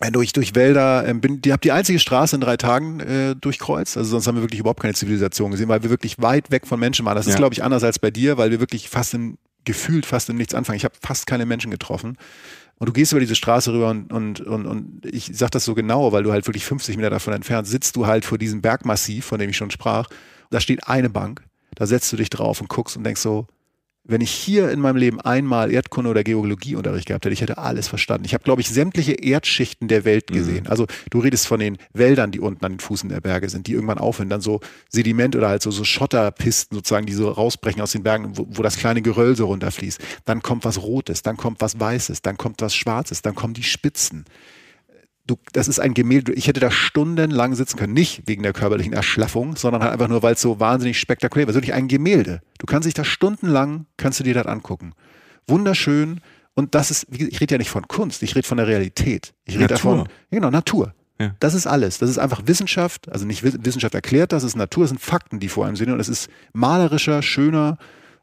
Speaker 2: äh, durch, durch Wälder, ähm, bin, die habe die einzige Straße in drei Tagen äh, durchkreuzt. Also sonst haben wir wirklich überhaupt keine Zivilisation gesehen, weil wir wirklich weit weg von Menschen waren. Das ja. ist, glaube ich, anders als bei dir, weil wir wirklich fast in, gefühlt fast in Nichts anfangen. Ich habe fast keine Menschen getroffen. Und du gehst über diese Straße rüber und, und, und, und ich sag das so genau, weil du halt wirklich 50 Meter davon entfernt sitzt du halt vor diesem Bergmassiv, von dem ich schon sprach. Da steht eine Bank, da setzt du dich drauf und guckst und denkst so, wenn ich hier in meinem Leben einmal Erdkunde oder Geologieunterricht gehabt hätte, ich hätte alles verstanden. Ich habe, glaube ich, sämtliche Erdschichten der Welt mhm. gesehen. Mhm. Also du redest von den Wäldern, die unten an den Fußen der Berge sind, die irgendwann aufhören, dann so Sediment oder halt so, so Schotterpisten sozusagen, die so rausbrechen aus den Bergen, wo, wo das kleine Geröll so runterfließt. Dann kommt was Rotes, dann kommt was Weißes, dann kommt was Schwarzes, dann kommen die Spitzen du, das ist ein Gemälde, ich hätte da stundenlang sitzen können, nicht wegen der körperlichen Erschlaffung, sondern halt einfach nur, weil es so wahnsinnig spektakulär war. Es ist wirklich ein Gemälde. Du kannst dich da stundenlang, kannst du dir das angucken. Wunderschön. Und das ist, ich rede ja nicht von Kunst, ich rede von der Realität. Ich rede davon, genau, Natur. Ja. Das ist alles. Das ist einfach Wissenschaft, also nicht Wissenschaft erklärt, das ist Natur, das sind Fakten, die vor einem sind. Und es ist malerischer, schöner,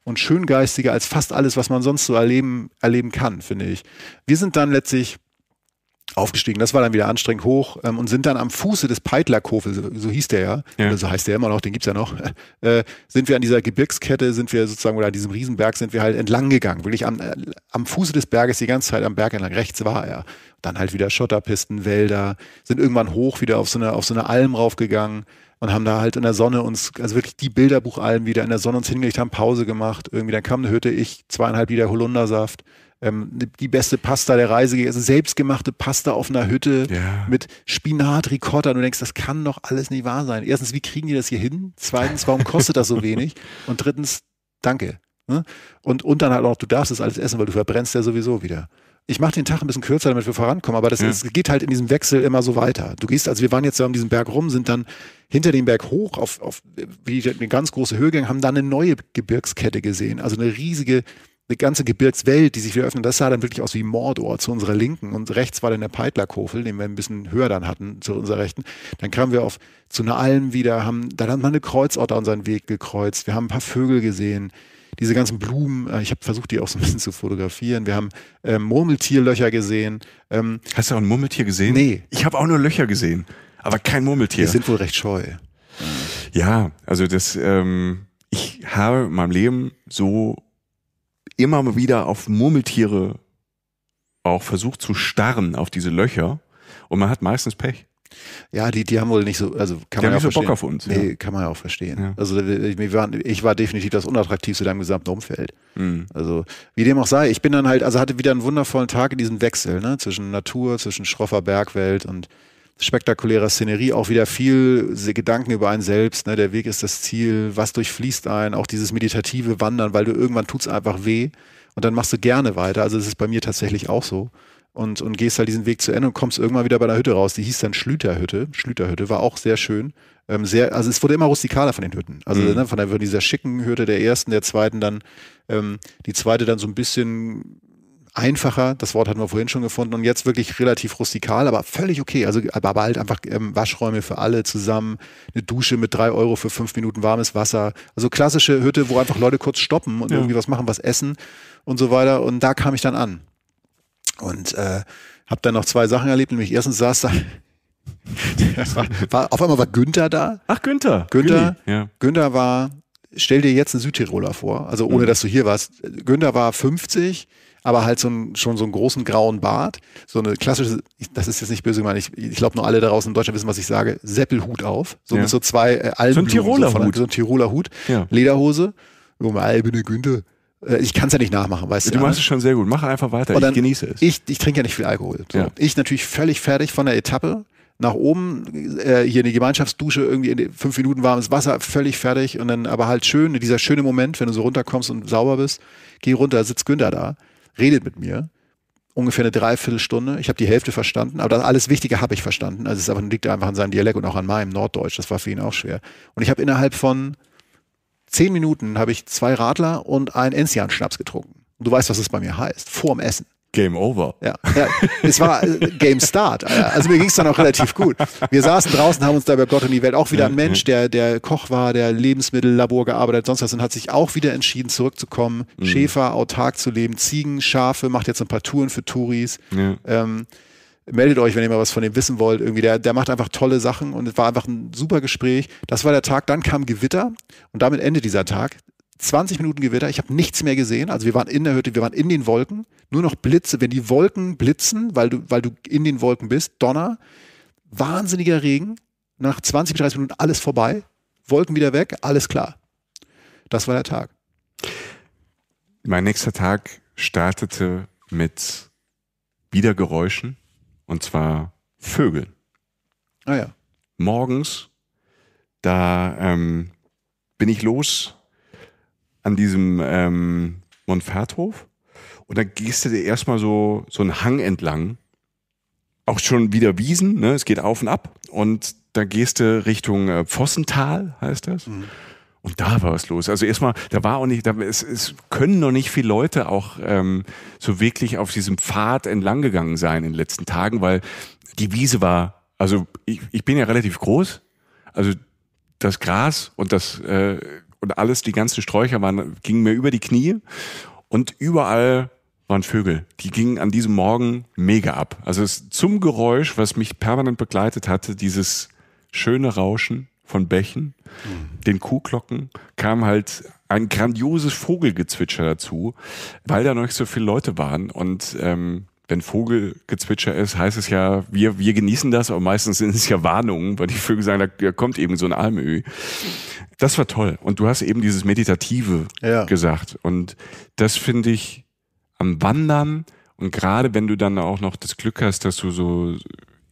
Speaker 2: und schöngeistiger als fast alles, was man sonst so erleben, erleben kann, finde ich. Wir sind dann letztlich aufgestiegen. Das war dann wieder anstrengend hoch ähm, und sind dann am Fuße des Peitlerkofel, so, so hieß der ja, ja. Oder so heißt der immer noch, den gibt es ja noch, äh, sind wir an dieser Gebirgskette, sind wir sozusagen, oder an diesem Riesenberg sind wir halt entlang gegangen. Wirklich am, äh, am Fuße des Berges die ganze Zeit am Berg entlang. Rechts war er. Dann halt wieder Schotterpisten, Wälder, sind irgendwann hoch wieder auf so eine, auf so eine Alm raufgegangen und haben da halt in der Sonne uns, also wirklich die Bilderbuchalm wieder in der Sonne uns hingelegt, haben Pause gemacht. Irgendwie dann kam eine Hütte, ich zweieinhalb Liter Holundersaft ähm, die beste Pasta der Reise gegessen, selbstgemachte Pasta auf einer Hütte ja. mit Spinat, Ricotta. Und du denkst, das kann doch alles nicht wahr sein. Erstens, wie kriegen die das hier hin? Zweitens, warum kostet das so wenig? Und drittens, danke. Ne? Und, und dann halt auch, du darfst das alles essen, weil du verbrennst ja sowieso wieder ich mache den Tag ein bisschen kürzer, damit wir vorankommen, aber das ja. ist, geht halt in diesem Wechsel immer so weiter. Du gehst, also wir waren jetzt so um diesen Berg rum, sind dann hinter dem Berg hoch, auf, auf wie eine ganz große Höhe gegangen, haben dann eine neue Gebirgskette gesehen, also eine riesige eine ganze Gebirgswelt, die sich wieder öffnet. Das sah dann wirklich aus wie Mordor zu unserer Linken. Und rechts war dann der Peitlerkofel, den wir ein bisschen höher dann hatten zu unserer Rechten. Dann kamen wir auf zu einer Alm wieder, haben, dann hat man eine Kreuzotter unseren Weg gekreuzt. Wir haben ein paar Vögel gesehen diese ganzen Blumen, äh, ich habe versucht, die auch so ein bisschen zu fotografieren. Wir haben äh, Murmeltierlöcher gesehen. Ähm, Hast du auch ein Murmeltier gesehen? Nee. Ich habe auch nur Löcher gesehen, aber kein Murmeltier. Die sind wohl recht scheu. Ja,
Speaker 1: also das, ähm, ich habe in meinem Leben so immer wieder auf Murmeltiere auch versucht zu starren, auf diese Löcher. Und man hat meistens Pech.
Speaker 2: Ja, die, die haben wohl nicht so, also kann die man haben ja nicht auch so verstehen. Bock auf uns. Nee, ja. kann man ja auch verstehen. Ja. Also äh, ich war, ich war definitiv das Unattraktivste in deinem gesamten Umfeld. Mhm. Also wie dem auch sei, ich bin dann halt, also hatte wieder einen wundervollen Tag in diesem Wechsel, ne, zwischen Natur, zwischen schroffer Bergwelt und spektakulärer Szenerie, auch wieder viel Gedanken über einen selbst. Ne? Der Weg ist das Ziel, was durchfließt einen, auch dieses meditative Wandern, weil du irgendwann tut es einfach weh und dann machst du gerne weiter. Also das ist bei mir tatsächlich auch so. Und, und gehst halt diesen Weg zu Ende und kommst irgendwann wieder bei einer Hütte raus. Die hieß dann Schlüterhütte. Schlüterhütte war auch sehr schön. Ähm, sehr, also es wurde immer rustikaler von den Hütten. Also mhm. ne, von der, dieser schicken Hütte der ersten, der zweiten dann, ähm, die zweite dann so ein bisschen einfacher, das Wort hatten wir vorhin schon gefunden, und jetzt wirklich relativ rustikal, aber völlig okay. Also aber halt einfach ähm, Waschräume für alle zusammen, eine Dusche mit drei Euro für fünf Minuten warmes Wasser. Also klassische Hütte, wo einfach Leute kurz stoppen und ja. irgendwie was machen, was essen und so weiter. Und da kam ich dann an. Und äh, habe dann noch zwei Sachen erlebt, nämlich erstens saß da war, war, auf einmal war Günther da. Ach, Günther. Günther, ja. Günther war, stell dir jetzt einen Südtiroler vor, also ohne mhm. dass du hier warst. Günther war 50, aber halt so ein, schon so einen großen grauen Bart. So eine klassische, das ist jetzt nicht böse gemeint, ich, ich glaube nur alle da draußen in Deutschland wissen, was ich sage, Seppelhut auf. So ja. mit so zwei äh, Alben. So ein Tiroler so von, Hut. So ein Tiroler Hut, ja. Lederhose, so albene Günte. Äh, ich kann es ja nicht nachmachen, weißt du? Du machst es schon sehr gut. Mach einfach weiter. Dann, ich genieße es. Ich, ich trinke ja nicht viel Alkohol. So. Ja. Ich natürlich völlig fertig von der Etappe nach oben, äh, hier in die Gemeinschaftsdusche, irgendwie in fünf Minuten warmes Wasser, völlig fertig. Und dann aber halt schön, dieser schöne Moment, wenn du so runterkommst und sauber bist, geh runter, sitzt Günther da redet mit mir. Ungefähr eine Dreiviertelstunde. Ich habe die Hälfte verstanden, aber das alles Wichtige habe ich verstanden. Also es liegt einfach an seinem Dialekt und auch an meinem Norddeutsch. Das war für ihn auch schwer. Und ich habe innerhalb von zehn Minuten habe ich zwei Radler und einen Enzian-Schnaps getrunken. Und du weißt, was das bei mir heißt. Vorm Essen. Game over. Ja, ja es war äh, Game Start. Also mir ging es dann auch relativ gut. Wir saßen draußen, haben uns da über Gott und die Welt auch wieder ein Mensch, der, der Koch war, der Lebensmittellabor gearbeitet sonst was und hat sich auch wieder entschieden, zurückzukommen, mhm. Schäfer autark zu leben, Ziegen, Schafe, macht jetzt ein paar Touren für Touris. Ja. Ähm, meldet euch, wenn ihr mal was von dem wissen wollt. Irgendwie, der, der macht einfach tolle Sachen und es war einfach ein super Gespräch. Das war der Tag, dann kam Gewitter und damit endet dieser Tag. 20 Minuten Gewitter, ich habe nichts mehr gesehen. Also wir waren in der Hütte, wir waren in den Wolken, nur noch Blitze. Wenn die Wolken blitzen, weil du, weil du in den Wolken bist, Donner, wahnsinniger Regen, nach 20, 30 Minuten alles vorbei, Wolken wieder weg, alles klar. Das war der Tag.
Speaker 1: Mein nächster Tag startete mit wieder Geräuschen und zwar Vögeln. Ah ja. Morgens, da ähm, bin ich los an diesem ähm, Montferthof und dann gehst du dir erstmal so, so einen Hang entlang. Auch schon wieder Wiesen, ne? es geht auf und ab. Und da gehst du Richtung äh, Pfossental, heißt das. Mhm. Und da war was los. Also erstmal, da war auch nicht, da, es, es können noch nicht viele Leute auch ähm, so wirklich auf diesem Pfad entlang gegangen sein in den letzten Tagen, weil die Wiese war, also ich, ich bin ja relativ groß, also das Gras und das äh, und alles, die ganzen Sträucher waren, gingen mir über die Knie und überall waren Vögel. Die gingen an diesem Morgen mega ab. Also es, zum Geräusch, was mich permanent begleitet hatte, dieses schöne Rauschen von Bächen, mhm. den Kuhglocken, kam halt ein grandioses Vogelgezwitscher dazu, weil da noch nicht so viele Leute waren und ähm, wenn Vogelgezwitscher ist, heißt es ja, wir, wir genießen das, aber meistens sind es ja Warnungen, weil die Vögel sagen, da kommt eben so ein Almöhi. Das war toll. Und du hast eben dieses Meditative ja. gesagt. Und das finde ich am Wandern und gerade wenn du dann auch noch das Glück hast, dass du so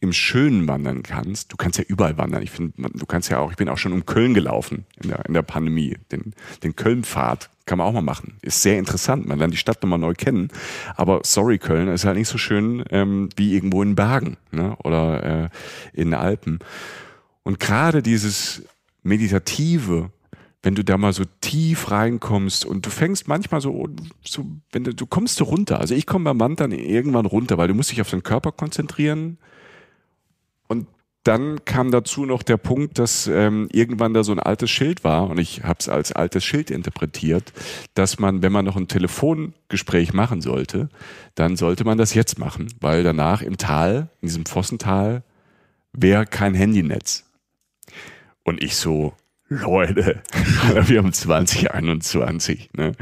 Speaker 1: im Schönen wandern kannst, du kannst ja überall wandern. Ich finde, du kannst ja auch, ich bin auch schon um Köln gelaufen in der, in der Pandemie, den, den Kölnpfad kann man auch mal machen. Ist sehr interessant. Man lernt die Stadt nochmal neu kennen. Aber sorry, Köln ist halt nicht so schön ähm, wie irgendwo in Bergen ne? oder äh, in den Alpen. Und gerade dieses Meditative, wenn du da mal so tief reinkommst und du fängst manchmal so, so wenn du, du kommst so runter. Also ich komme beim Wandern irgendwann runter, weil du musst dich auf den Körper konzentrieren dann kam dazu noch der Punkt, dass ähm, irgendwann da so ein altes Schild war und ich habe es als altes Schild interpretiert, dass man, wenn man noch ein Telefongespräch machen sollte, dann sollte man das jetzt machen, weil danach im Tal, in diesem Fossental, wäre kein Handynetz. Und ich so, Leute, wir haben 2021, ne?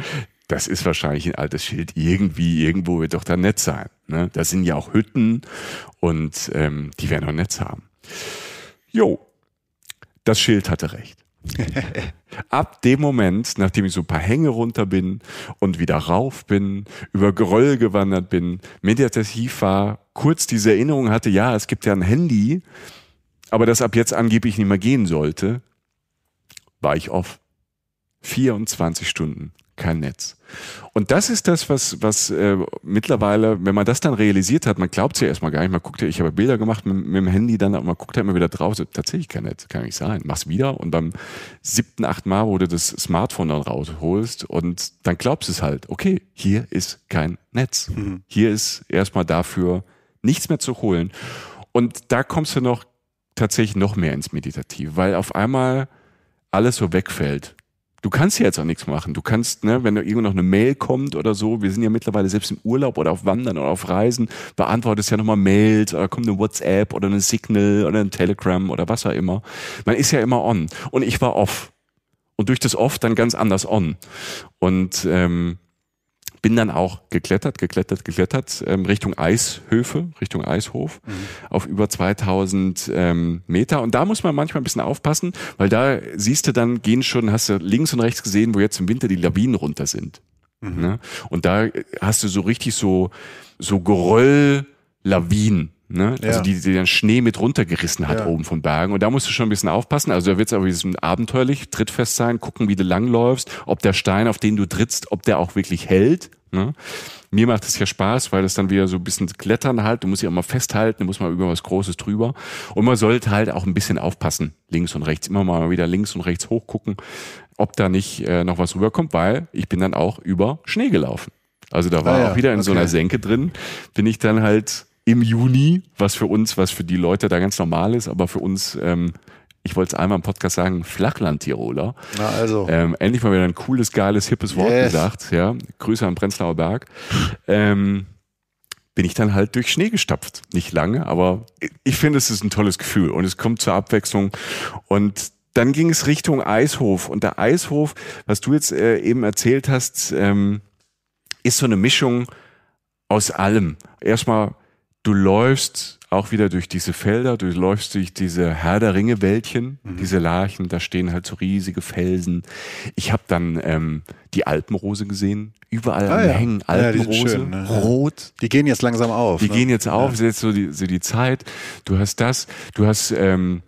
Speaker 1: das ist wahrscheinlich ein altes Schild. Irgendwie, irgendwo wird doch da Netz sein. Ne? Da sind ja auch Hütten und ähm, die werden doch Netz haben. Jo, das Schild hatte recht. Ab dem Moment, nachdem ich so ein paar Hänge runter bin und wieder rauf bin, über Geröll gewandert bin, meditativ war, kurz diese Erinnerung hatte, ja, es gibt ja ein Handy, aber das ab jetzt angeblich nicht mehr gehen sollte, war ich off. 24 Stunden kein Netz. Und das ist das, was, was äh, mittlerweile, wenn man das dann realisiert hat, man glaubt es ja erstmal gar nicht, man guckt ja, ich habe Bilder gemacht mit, mit, dem Handy dann, aber man guckt ja immer wieder drauf, so, tatsächlich kein Netz, kann nicht sein, mach's wieder und beim siebten, achten Mal, wo du das Smartphone dann rausholst und dann glaubst es halt, okay, hier ist kein Netz. Mhm. Hier ist erstmal dafür nichts mehr zu holen. Und da kommst du noch tatsächlich noch mehr ins Meditative, weil auf einmal alles so wegfällt du kannst ja jetzt auch nichts machen. Du kannst, ne, wenn da irgendwo noch eine Mail kommt oder so, wir sind ja mittlerweile selbst im Urlaub oder auf Wandern oder auf Reisen, beantwortest ja nochmal Mails oder kommt eine WhatsApp oder eine Signal oder ein Telegram oder was auch immer. Man ist ja immer on. Und ich war off. Und durch das off dann ganz anders on. Und ähm, bin dann auch geklettert, geklettert, geklettert ähm, Richtung Eishöfe, Richtung Eishof mhm. auf über 2000 ähm, Meter. Und da muss man manchmal ein bisschen aufpassen, weil da siehst du dann, gehen schon, hast du links und rechts gesehen, wo jetzt im Winter die Lawinen runter sind. Mhm. Ne? Und da äh, hast du so richtig so, so Geröll, Lawinen Ne? Also ja. Also die, die dann Schnee mit runtergerissen hat ja. oben von Bergen. Und da musst du schon ein bisschen aufpassen. Also da wird es aber ein abenteuerlich, trittfest sein, gucken, wie du langläufst, ob der Stein, auf den du trittst, ob der auch wirklich hält. Ne? Mir macht es ja Spaß, weil das dann wieder so ein bisschen klettern halt, du musst dich auch mal festhalten, du musst mal über was Großes drüber. Und man sollte halt auch ein bisschen aufpassen, links und rechts, immer mal wieder links und rechts hochgucken, ob da nicht äh, noch was rüberkommt, weil ich bin dann auch über Schnee gelaufen. Also da war ah ja, auch wieder in okay. so einer Senke drin, bin ich dann halt im Juni, was für uns, was für die Leute da ganz normal ist, aber für uns, ähm, ich wollte es einmal im Podcast sagen, Flachland-Tiroler. Na also. Ähm, endlich mal wieder ein cooles, geiles, hippes Wort yes. gesagt. Ja. Grüße am Prenzlauer Berg. ähm, bin ich dann halt durch Schnee gestapft. Nicht lange, aber ich finde, es ist ein tolles Gefühl und es kommt zur Abwechslung. Und dann ging es Richtung Eishof. Und der Eishof, was du jetzt äh, eben erzählt hast, ähm, ist so eine Mischung aus allem. Erstmal du läufst auch wieder durch diese Felder, du läufst durch diese Herr der Ringe-Wäldchen, mhm. diese Larchen, da stehen halt so riesige Felsen. Ich habe dann ähm, die Alpenrose gesehen, überall ah, ja. Hängen Alpenrose, ja, schön, ne? rot.
Speaker 2: Die gehen jetzt langsam auf. Die ne? gehen jetzt auf, ja. ist
Speaker 1: jetzt so die, so die Zeit. Du hast das, du hast ähm,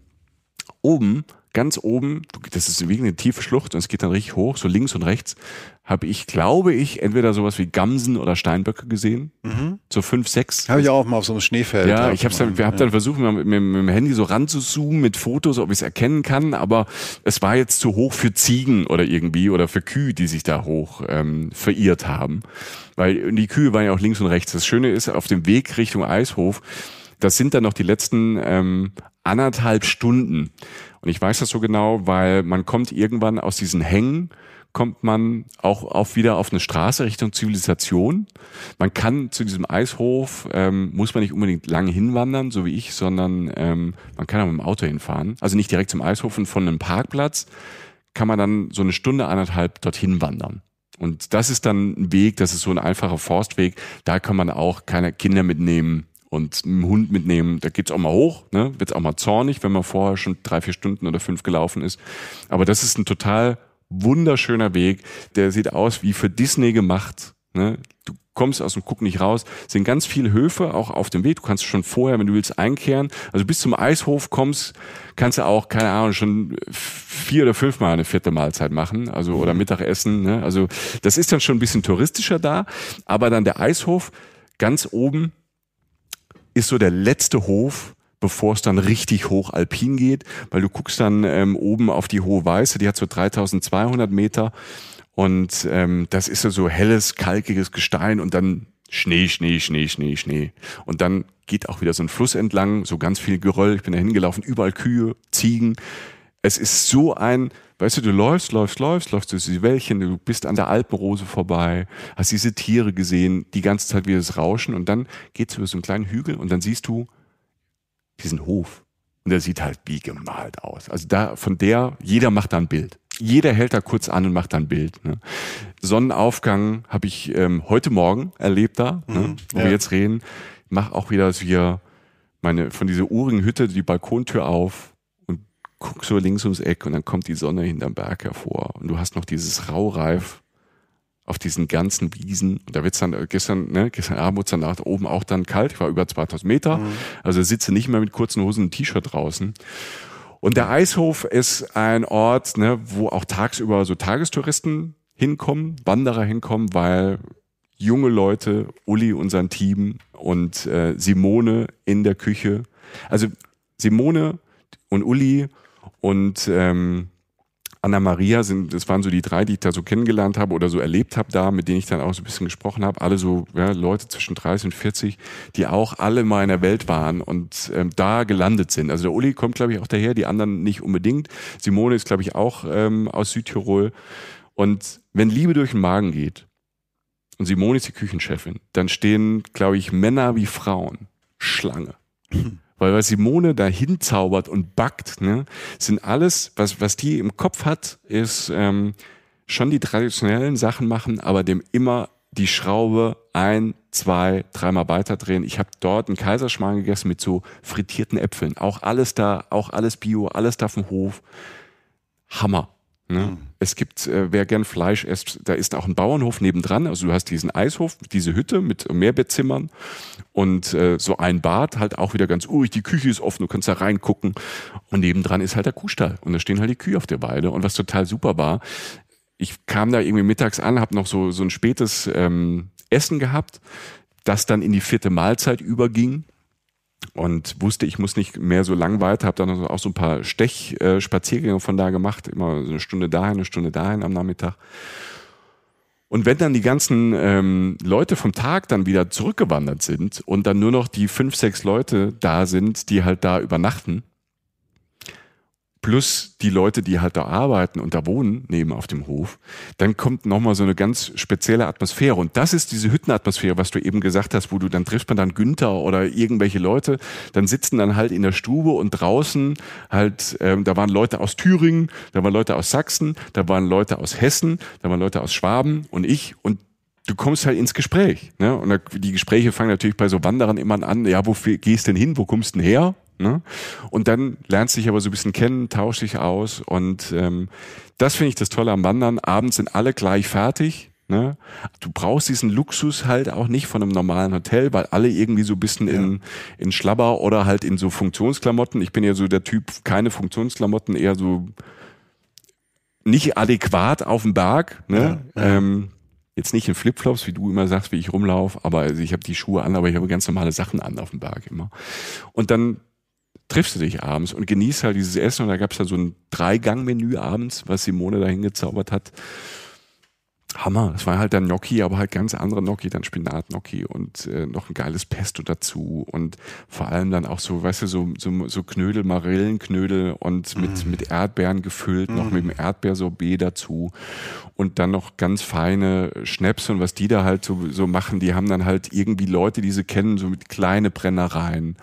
Speaker 1: oben ganz oben, das ist wie eine tiefe Schlucht und es geht dann richtig hoch, so links und rechts, habe ich, glaube ich, entweder sowas wie Gamsen oder Steinböcke gesehen. Mhm. So fünf, sechs. Habe ich auch
Speaker 2: mal auf so einem Schneefeld. Ja, ich hab's dann, wir haben dann versucht,
Speaker 1: mit, mit, mit, dem Handy so ranzuzoomen mit Fotos, ob ich es erkennen kann, aber es war jetzt zu hoch für Ziegen oder irgendwie oder für Kühe, die sich da hoch ähm, verirrt haben. Weil die Kühe waren ja auch links und rechts. Das Schöne ist, auf dem Weg Richtung Eishof das sind dann noch die letzten ähm, anderthalb Stunden. Und ich weiß das so genau, weil man kommt irgendwann aus diesen Hängen, kommt man auch auf wieder auf eine Straße Richtung Zivilisation. Man kann zu diesem Eishof, ähm, muss man nicht unbedingt lange hinwandern, so wie ich, sondern ähm, man kann auch mit dem Auto hinfahren. Also nicht direkt zum Eishof und von einem Parkplatz kann man dann so eine Stunde, anderthalb dorthin wandern. Und das ist dann ein Weg, das ist so ein einfacher Forstweg. Da kann man auch keine Kinder mitnehmen und einen Hund mitnehmen, da geht's auch mal hoch, ne? wird auch mal zornig, wenn man vorher schon drei, vier Stunden oder fünf gelaufen ist. Aber das ist ein total wunderschöner Weg, der sieht aus wie für Disney gemacht. Ne? Du kommst aus dem Guck nicht raus. sind ganz viele Höfe auch auf dem Weg. Du kannst schon vorher, wenn du willst, einkehren. Also bis zum Eishof kommst, kannst du auch, keine Ahnung, schon vier oder fünfmal eine vierte Mahlzeit machen. Also oder Mittagessen. Ne? Also das ist dann schon ein bisschen touristischer da. Aber dann der Eishof ganz oben ist so der letzte Hof, bevor es dann richtig hoch alpin geht, weil du guckst dann ähm, oben auf die Hohe Weiße, die hat so 3200 Meter und ähm, das ist so, so helles, kalkiges Gestein und dann Schnee, Schnee, Schnee, Schnee, Schnee. Und dann geht auch wieder so ein Fluss entlang, so ganz viel Geröll, ich bin da hingelaufen, überall Kühe, Ziegen. Es ist so ein Weißt du, du läufst, läufst, läufst, läufst durch diese Wäldchen, du bist an der Alpenrose vorbei, hast diese Tiere gesehen, die ganze Zeit wie das Rauschen und dann geht's über so einen kleinen Hügel und dann siehst du diesen Hof. Und der sieht halt wie gemalt aus. Also da, von der, jeder macht da ein Bild. Jeder hält da kurz an und macht da ein Bild. Ne? Sonnenaufgang habe ich ähm, heute Morgen erlebt da, ne? mhm, ne? wo ja. wir jetzt reden. Mach auch wieder, dass wir meine, von dieser urigen Hütte die Balkontür auf, guck so links ums Eck und dann kommt die Sonne hinterm Berg hervor und du hast noch dieses Raureif auf diesen ganzen Wiesen. Und da wird's dann äh, gestern, ne, gestern Abend wurde es dann nach oben auch dann kalt. Ich war über 2000 Meter, mhm. also sitze nicht mehr mit kurzen Hosen und T-Shirt draußen. Und der Eishof ist ein Ort, ne, wo auch tagsüber so Tagestouristen hinkommen, Wanderer hinkommen, weil junge Leute, Uli und sein Team und äh, Simone in der Küche. Also Simone und Uli und ähm, Anna Maria sind, das waren so die drei, die ich da so kennengelernt habe oder so erlebt habe da, mit denen ich dann auch so ein bisschen gesprochen habe. Alle so ja, Leute zwischen 30 und 40, die auch alle mal in der Welt waren und ähm, da gelandet sind. Also der Uli kommt, glaube ich, auch daher, die anderen nicht unbedingt. Simone ist, glaube ich, auch ähm, aus Südtirol. Und wenn Liebe durch den Magen geht und Simone ist die Küchenchefin, dann stehen, glaube ich, Männer wie Frauen Schlange. Weil was Simone da hinzaubert und backt, ne, sind alles, was, was die im Kopf hat, ist ähm, schon die traditionellen Sachen machen, aber dem immer die Schraube ein, zwei, dreimal weiterdrehen. Ich habe dort einen Kaiserschmarrn gegessen mit so frittierten Äpfeln. Auch alles da, auch alles Bio, alles da vom Hof. Hammer. Ne? Mhm. Es gibt, äh, wer gern Fleisch isst, da ist auch ein Bauernhof nebendran. Also du hast diesen Eishof, diese Hütte mit Mehrbettzimmern und äh, so ein Bad, halt auch wieder ganz urig. Die Küche ist offen, du kannst da reingucken. Und nebendran ist halt der Kuhstall. Und da stehen halt die Kühe auf der Weide. Und was total super war, ich kam da irgendwie mittags an, habe noch so, so ein spätes ähm, Essen gehabt, das dann in die vierte Mahlzeit überging und wusste, ich muss nicht mehr so lang weiter, habe dann also auch so ein paar Stechspaziergänge äh, von da gemacht, immer so eine Stunde dahin, eine Stunde dahin am Nachmittag. Und wenn dann die ganzen ähm, Leute vom Tag dann wieder zurückgewandert sind und dann nur noch die fünf, sechs Leute da sind, die halt da übernachten, plus die Leute, die halt da arbeiten und da wohnen, neben auf dem Hof, dann kommt nochmal so eine ganz spezielle Atmosphäre. Und das ist diese Hüttenatmosphäre, was du eben gesagt hast, wo du dann triffst man dann Günther oder irgendwelche Leute, dann sitzen dann halt in der Stube und draußen halt, ähm, da waren Leute aus Thüringen, da waren Leute aus Sachsen, da waren Leute aus Hessen, da waren Leute aus Schwaben und ich und du kommst halt ins Gespräch. Ne? Und die Gespräche fangen natürlich bei so Wanderern immer an, ja, wo gehst denn hin, wo kommst denn her? Ne? Und dann lernst du dich aber so ein bisschen kennen, tausch dich aus und ähm, das finde ich das Tolle am Wandern. Abends sind alle gleich fertig. Ne? Du brauchst diesen Luxus halt auch nicht von einem normalen Hotel, weil alle irgendwie so ein bisschen ja. in, in Schlabber oder halt in so Funktionsklamotten. Ich bin ja so der Typ, keine Funktionsklamotten, eher so nicht adäquat auf dem Berg. Ne? Ja, ja. Ähm, jetzt nicht in Flipflops, wie du immer sagst, wie ich rumlaufe, aber also ich habe die Schuhe an, aber ich habe ganz normale Sachen an auf dem Berg immer. Und dann triffst du dich abends und genießt halt dieses Essen. Und da gab es halt so ein Dreigang-Menü abends, was Simone da hingezaubert hat. Hammer, das war halt dann Gnocchi, aber halt ganz andere Gnocchi, dann Spinat-Gnocchi und äh, noch ein geiles Pesto dazu und vor allem dann auch so, weißt du, so, so, so Knödel, Marillenknödel und mit, mm. mit Erdbeeren gefüllt, mm. noch mit mm. dem Erdbeersorbet dazu und dann noch ganz feine Schnaps und was die da halt so, so machen, die haben dann halt irgendwie Leute, die sie kennen, so mit kleine Brennereien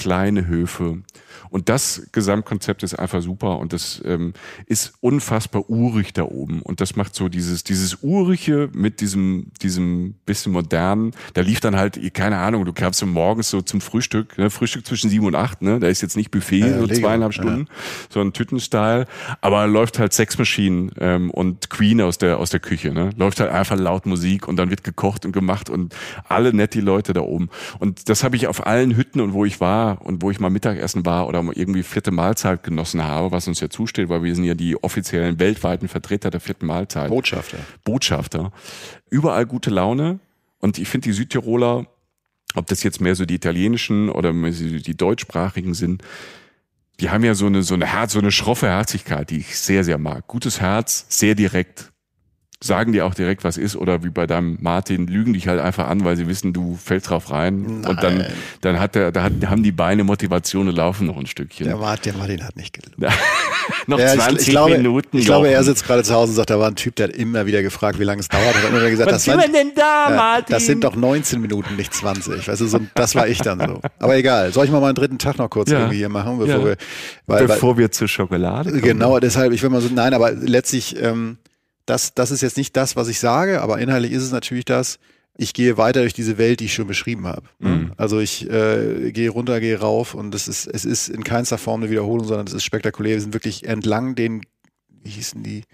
Speaker 1: kleine Höfe und das Gesamtkonzept ist einfach super und das ähm, ist unfassbar urig da oben. Und das macht so dieses, dieses Urige mit diesem, diesem bisschen modernen. Da lief dann halt, keine Ahnung, du kamst morgens so zum Frühstück, ne? Frühstück zwischen sieben und acht, ne? Da ist jetzt nicht Buffet, ja, so Lego. zweieinhalb Stunden, ja. sondern Tütenstyle. Aber läuft halt Sex Machine ähm, und Queen aus der, aus der Küche, ne? Läuft halt einfach laut Musik und dann wird gekocht und gemacht und alle nett die Leute da oben. Und das habe ich auf allen Hütten und wo ich war und wo ich mal Mittagessen war oder irgendwie vierte Mahlzeit genossen habe, was uns ja zusteht, weil wir sind ja die offiziellen weltweiten Vertreter der vierten Mahlzeit. Botschafter. Botschafter. Überall gute Laune. Und ich finde die Südtiroler, ob das jetzt mehr so die italienischen oder die deutschsprachigen sind, die haben ja so eine, so eine Herz, so eine schroffe Herzigkeit, die ich sehr, sehr mag. Gutes Herz, sehr direkt, sagen dir auch direkt, was ist, oder wie bei deinem Martin, lügen dich halt einfach an, weil sie wissen, du fällst drauf rein. Nein. Und dann, dann hat der, da hat, haben die Beine Motivation und laufen
Speaker 2: noch ein Stückchen. Der Martin, der Martin hat nicht gelogen. noch ja, 20 ich, ich glaube, Minuten. Ich glaube, er sitzt gerade zu Hause und sagt, da war ein Typ, der hat immer wieder gefragt, wie lange es dauert. Hat immer wieder gesagt, was das, waren, denn da, Martin? das sind doch 19 Minuten, nicht 20. Weißt du, so, das war ich dann so. Aber egal. Soll ich mal meinen dritten Tag noch kurz ja. irgendwie hier machen, bevor ja. wir. Weil, bevor weil, wir zur Schokolade kommen. Genau, deshalb, ich will mal so, nein, aber letztlich, ähm, das, das ist jetzt nicht das, was ich sage, aber inhaltlich ist es natürlich das, ich gehe weiter durch diese Welt, die ich schon beschrieben habe. Mhm. Ne? Also ich äh, gehe runter, gehe rauf und es ist, es ist in keinster Form eine Wiederholung, sondern es ist spektakulär. Wir sind wirklich entlang den, wie hießen die?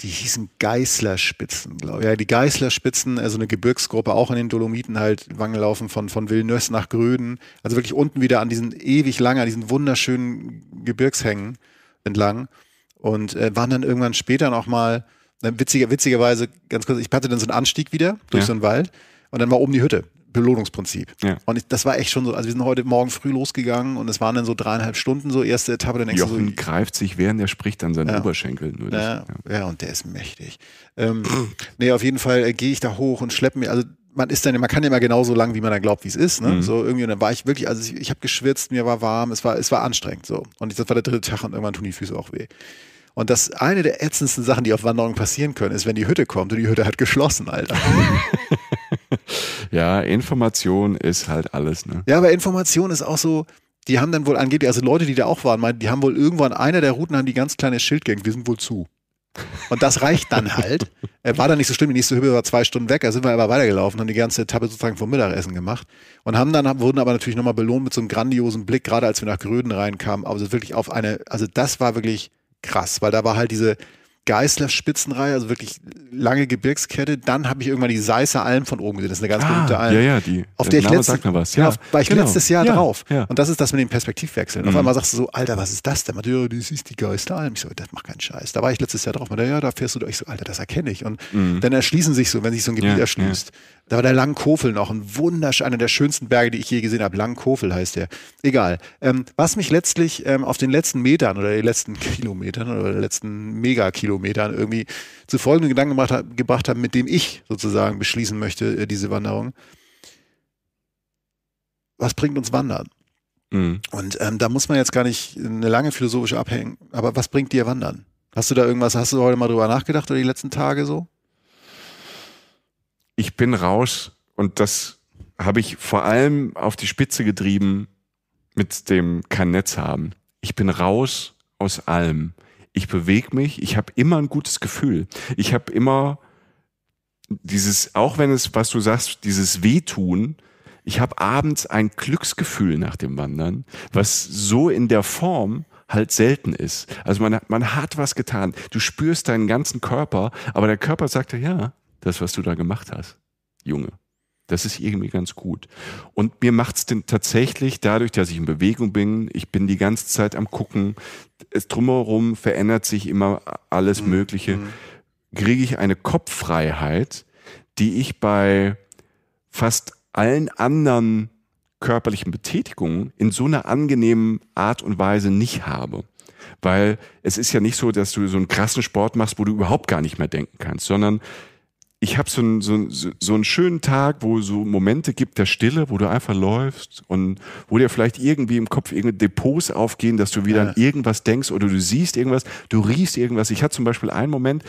Speaker 2: Die hießen Geißlerspitzen, glaube ich. Ja, die Geißlerspitzen, also eine Gebirgsgruppe, auch in den Dolomiten halt, Wangelaufen von, von Villeneuve nach Gröden. Also wirklich unten wieder an diesen ewig langen, an diesen wunderschönen Gebirgshängen entlang. Und äh, waren dann irgendwann später noch mal, äh, witziger, witzigerweise, ganz kurz, ich hatte dann so einen Anstieg wieder durch ja. so einen Wald und dann war oben die Hütte. Belohnungsprinzip. Ja. Und ich, das war echt schon so, also wir sind heute Morgen früh losgegangen und es waren dann so dreieinhalb Stunden so erste Etappe. Dann Jochen so,
Speaker 1: greift sich während er spricht an seinen ja. Oberschenkel. Nur ja.
Speaker 2: Das, ja. und der ist mächtig. Ähm, nee, auf jeden Fall äh, gehe ich da hoch und schleppe mir, also man ist dann, man kann ja immer genauso lang, wie man dann glaubt, wie es ist. Ne? Mhm. So irgendwie, und dann war ich wirklich, also ich, ich habe geschwitzt, mir war warm, es war, es war anstrengend so. Und das war der dritte Tag und irgendwann tun die Füße auch weh. Und das eine der ätzendsten Sachen, die auf Wanderungen passieren können, ist, wenn die Hütte kommt und die Hütte hat geschlossen, Alter. ja, Information ist halt alles, ne? Ja, aber Information ist auch so, die haben dann wohl angeblich, also Leute, die da auch waren, meinen, die haben wohl irgendwann einer der Routen haben die ganz kleine Schildgänge, wir sind wohl zu. Und das reicht dann halt. War dann nicht so schlimm, die nächste Hütte war zwei Stunden weg, da sind wir aber weitergelaufen, haben die ganze Etappe sozusagen vom Mittagessen gemacht und haben dann, wurden aber natürlich nochmal belohnt mit so einem grandiosen Blick, gerade als wir nach Gröden reinkamen, also wirklich auf eine, also das war wirklich krass, weil da war halt diese Geißler-Spitzenreihe, also wirklich lange Gebirgskette. Dann habe ich irgendwann die Seißer Alm von oben gesehen. Das ist eine ganz ah, berühmte Alm. Ja, ja, die. Auf der, der ich, letzten, genau, ja, auf, war ich genau. letztes Jahr ja, drauf. Ja. Und das ist das mit dem Perspektivwechsel. Mhm. Auf einmal sagst du so, Alter, was ist das denn? Man, ja, das ist die Geißler-Alm. Ich so, das macht keinen Scheiß. Da war ich letztes Jahr drauf. Man, ja, da fährst du durch. Ich so, Alter, das erkenne ich. Und mhm. dann erschließen sich so, wenn sich so ein Gebiet erschließt. Da war der Langkofel noch, ein wunderschöner, einer der schönsten Berge, die ich je gesehen habe. Langkofel heißt der. Egal. Ähm, was mich letztlich ähm, auf den letzten Metern oder den letzten Kilometern oder den letzten Megakilometern irgendwie zu folgenden Gedanken gemacht, hat, gebracht hat, mit dem ich sozusagen beschließen möchte, äh, diese Wanderung. Was bringt uns Wandern? Mhm. Und ähm, da muss man jetzt gar nicht eine lange philosophische abhängen, aber was bringt dir Wandern? Hast du da irgendwas, hast du heute mal drüber nachgedacht oder die letzten Tage so? ich bin raus
Speaker 1: und das habe ich vor allem auf die Spitze getrieben mit dem kein Netz haben. Ich bin raus aus allem. Ich bewege mich, ich habe immer ein gutes Gefühl. Ich habe immer dieses, auch wenn es, was du sagst, dieses Wehtun, ich habe abends ein Glücksgefühl nach dem Wandern, was so in der Form halt selten ist. Also man, man hat was getan. Du spürst deinen ganzen Körper, aber der Körper sagt ja, das, was du da gemacht hast, Junge. Das ist irgendwie ganz gut. Und mir macht es denn tatsächlich dadurch, dass ich in Bewegung bin, ich bin die ganze Zeit am Gucken, es drumherum verändert sich immer alles mhm. Mögliche, mhm. kriege ich eine Kopffreiheit, die ich bei fast allen anderen körperlichen Betätigungen in so einer angenehmen Art und Weise nicht habe. Weil es ist ja nicht so, dass du so einen krassen Sport machst, wo du überhaupt gar nicht mehr denken kannst, sondern ich habe so einen so, so einen schönen Tag, wo so Momente gibt der Stille, wo du einfach läufst und wo dir vielleicht irgendwie im Kopf irgendeine Depots aufgehen, dass du wieder ja. an irgendwas denkst oder du siehst irgendwas, du riechst irgendwas. Ich hatte zum Beispiel einen Moment,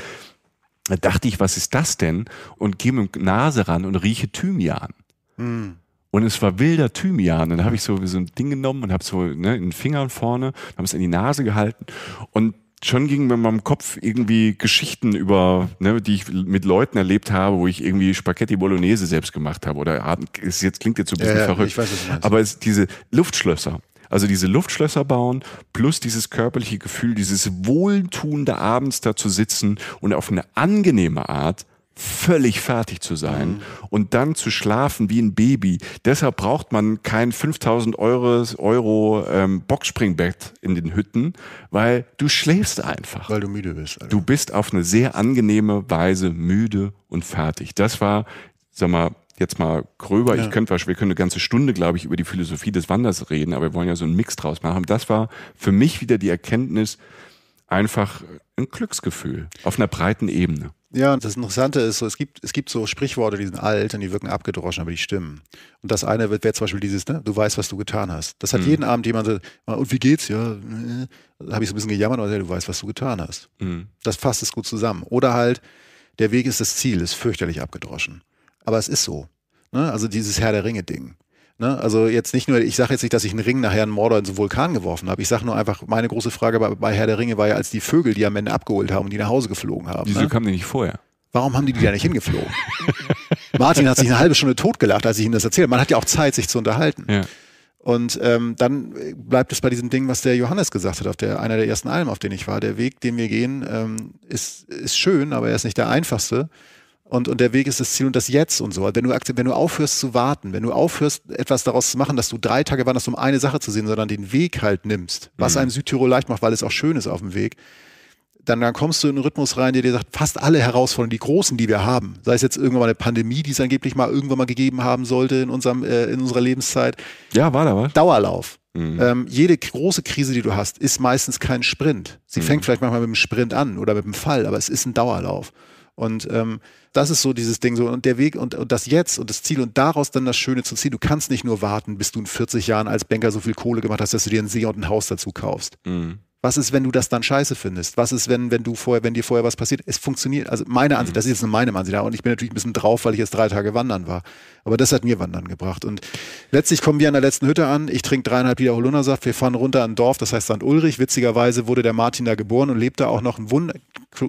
Speaker 1: da dachte ich, was ist das denn? Und gehe mit der Nase ran und rieche Thymian. Mhm. Und es war wilder Thymian. Und dann habe ich so, so ein Ding genommen und habe so ne, den Fingern vorne, habe es in die Nase gehalten. Und schon gingen mir in meinem Kopf irgendwie Geschichten über, ne, die ich mit Leuten erlebt habe, wo ich irgendwie Spaghetti Bolognese selbst gemacht habe oder ist jetzt klingt jetzt so ein bisschen ja, verrückt, ja, weiß, aber es, diese Luftschlösser, also diese Luftschlösser bauen, plus dieses körperliche Gefühl, dieses wohltuende abends da zu sitzen und auf eine angenehme Art völlig fertig zu sein mhm. und dann zu schlafen wie ein Baby. Deshalb braucht man kein 5000 Euro, Euro ähm, Boxspringbett in den Hütten, weil du schläfst einfach. Weil du müde bist. Alter. Du bist auf eine sehr angenehme Weise müde und fertig. Das war, sag mal, jetzt mal gröber, ja. ich könnte, wir können eine ganze Stunde, glaube ich, über die Philosophie des Wanders reden, aber wir wollen ja so einen Mix draus machen. Das war für mich wieder die Erkenntnis, einfach ein Glücksgefühl auf einer breiten Ebene.
Speaker 2: Ja, und das Interessante ist so, es gibt, es gibt so Sprichworte, die sind alt und die wirken abgedroschen, aber die stimmen. Und das eine wäre zum Beispiel dieses, ne, du weißt, was du getan hast. Das hat mhm. jeden Abend jemand gesagt, ah, und wie geht's? Ja, ne, äh, habe ich so ein bisschen gejammert, aber ja, du weißt, was du getan hast. Mhm. Das fasst es gut zusammen. Oder halt, der Weg ist das Ziel, ist fürchterlich abgedroschen. Aber es ist so. Ne? Also dieses Herr der Ringe-Ding. Ne? Also jetzt nicht nur, ich sage jetzt nicht, dass ich einen Ring nachher einen Mordor in so einen Vulkan geworfen habe. Ich sage nur einfach, meine große Frage bei, bei, Herr der Ringe war ja, als die Vögel die am Ende abgeholt haben und die nach Hause geflogen haben. Wieso ne? kamen die nicht vorher? Warum haben die die da nicht hingeflogen? Martin hat sich eine halbe Stunde totgelacht, als ich ihm das erzählt Man hat ja auch Zeit, sich zu unterhalten. Ja. Und ähm, dann bleibt es bei diesem Ding, was der Johannes gesagt hat, auf der einer der ersten Alben, auf denen ich war. Der Weg, den wir gehen, ähm, ist, ist schön, aber er ist nicht der einfachste. Und, und der Weg ist das Ziel und das Jetzt und so. Also wenn du, wenn du aufhörst zu warten, wenn du aufhörst, etwas daraus zu machen, dass du drei Tage wanderst, um eine Sache zu sehen, sondern den Weg halt nimmst, was mhm. einem Südtirol leicht macht, weil es auch schön ist auf dem Weg, dann, dann kommst du in einen Rhythmus rein, der dir sagt, fast alle Herausforderungen, die großen, die wir haben, sei es jetzt irgendwann mal eine Pandemie, die es angeblich mal irgendwann mal gegeben haben sollte in, unserem, äh, in unserer Lebenszeit. Ja, war da was? Dauerlauf. Mhm. Ähm, jede große Krise, die du hast, ist meistens kein Sprint. Sie mhm. fängt vielleicht manchmal mit einem Sprint an oder mit einem Fall, aber es ist ein Dauerlauf. Und ähm, das ist so dieses Ding so und der Weg und, und, das Jetzt und das Ziel und daraus dann das Schöne zu ziehen. Du kannst nicht nur warten, bis du in 40 Jahren als Banker so viel Kohle gemacht hast, dass du dir einen See und ein Haus dazu kaufst. Mhm. Was ist, wenn du das dann scheiße findest? Was ist, wenn, wenn du vorher, wenn dir vorher was passiert? Es funktioniert, also meine Ansicht, mhm. das ist jetzt nur meine Ansicht, ja, und ich bin natürlich ein bisschen drauf, weil ich jetzt drei Tage wandern war. Aber das hat mir Wandern gebracht. Und letztlich kommen wir an der letzten Hütte an. Ich trinke dreieinhalb Liter Holunnersaft. Wir fahren runter an ein Dorf, das heißt St. Ulrich. Witzigerweise wurde der Martin da geboren und lebt da auch noch. Ein Wunder,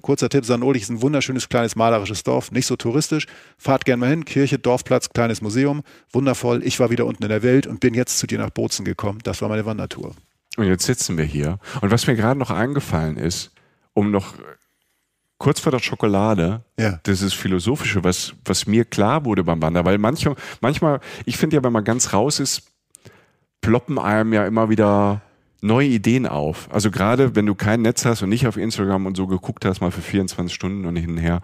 Speaker 2: kurzer Tipp, St. Ulrich ist ein wunderschönes, kleines, malerisches Dorf. Nicht so touristisch. Fahrt gern mal hin. Kirche, Dorfplatz, kleines Museum. Wundervoll. Ich war wieder unten in der Welt und bin jetzt zu dir nach Bozen gekommen. Das war meine Wandertour.
Speaker 1: Und jetzt sitzen wir hier. Und was mir gerade noch eingefallen ist, um noch kurz vor der Schokolade, ja. dieses Philosophische, was, was mir klar wurde beim Wandern, weil manche, manchmal, ich finde ja, wenn man ganz raus ist, ploppen einem ja immer wieder neue Ideen auf. Also gerade wenn du kein Netz hast und nicht auf Instagram und so geguckt hast, mal für 24 Stunden und hin und her,